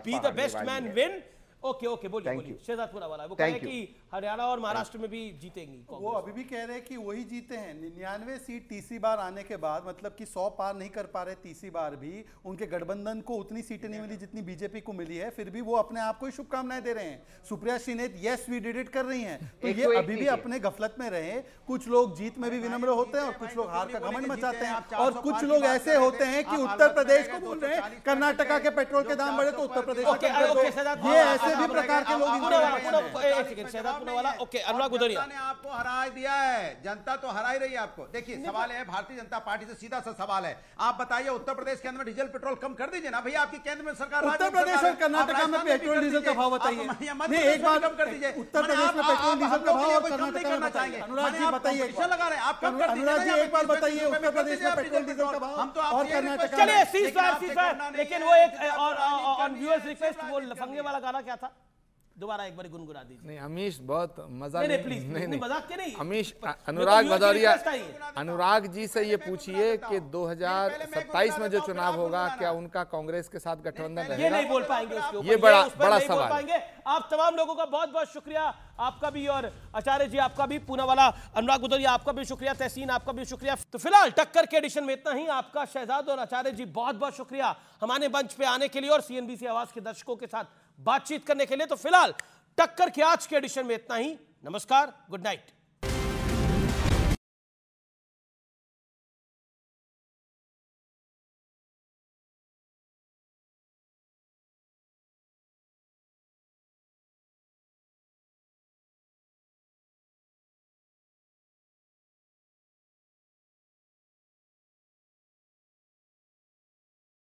के best man win okay okay बोलिए थैंक यू शेजादपुरा वाला वो कहे कि हरियाणा और महाराष्ट्र में भी जीतेंगी वो अभी भी कह रहे हैं कि वही जीते हैं निन्यानवे सीट तीसरी बार आने के बाद मतलब कि सौ पार नहीं कर पा रहे तीसरी बार भी उनके गठबंधन को उतनी सीटें नहीं मिली जितनी बीजेपी को मिली है फिर भी वो अपने आप को ही शुभकामनाएं दे रहे हैं Supriya Shrinate yes we did it कर रही है तो ये तो अभी भी अपने गफलत में रहे कुछ लोग जीत में भी विनम्र होते हैं और कुछ लोग हार का तो घमंड मचाते हैं और कुछ लोग ऐसे होते हैं कि उत्तर प्रदेश को बोल रहे हैं कर्नाटका के पेट्रोल के दाम बढ़े तो उत्तर प्रदेश ये ऐसे भी प्रकार के लोग आपने वाला ओके अनुराग उधरिया ने आपको हरा दिया है जनता तो हरा ही रही है आपको देखिए सवाल तो- है भारतीय जनता पार्टी से सीधा सा सवाल है आप बताइए उत्तर प्रदेश के अंदर में डीजल पेट्रोल कम कर दीजिए ना भैया आपकी केंद्र में सरकार उत्तर प्रदेश और कर्नाटक में पेट्रोल डीजल का भाव बताइए एक बार कम कर दीजिए उत्तर प्रदेश में पेट्रोल डीजल का भाव और कर्नाटका में बताइए अनुराग जी बताइए आप अनुराग जी एक बार बताइए उत्तर प्रदेश में पेट्रोल डीजल का भाव हम तो और कर्नाटक चलिए सीज फायर सीज फायर लेकिन वो एक और ऑन रिक्वेस्ट वो लफंगे वाला गाना क्या था दोबारा एक बार गुनगुना दीजिए नहीं अमीश बहुत मजा नहीं, नहीं प्लीज नहीं, नहीं, मजाक नहीं अमीश तो अनुराग भदौरिया अनुराग जी से ये पूछिए कि 2027 में जो चुनाव होगा क्या उनका कांग्रेस के साथ गठबंधन ये नहीं बोल पाएंगे ये बड़ा बड़ा सवाल आप तमाम लोगों का बहुत बहुत शुक्रिया आपका भी और आचार्य जी आपका भी पूना वाला अनुराग भदौरिया आपका भी शुक्रिया तहसीन आपका भी शुक्रिया तो फिलहाल टक्कर के एडिशन में इतना ही आपका शहजाद और आचार्य जी बहुत बहुत शुक्रिया हमारे मंच पे आने के लिए और सीएनबीसी आवाज के दर्शकों के साथ बातचीत करने के लिए तो फिलहाल टक्कर के आज के एडिशन में इतना ही नमस्कार गुड नाइट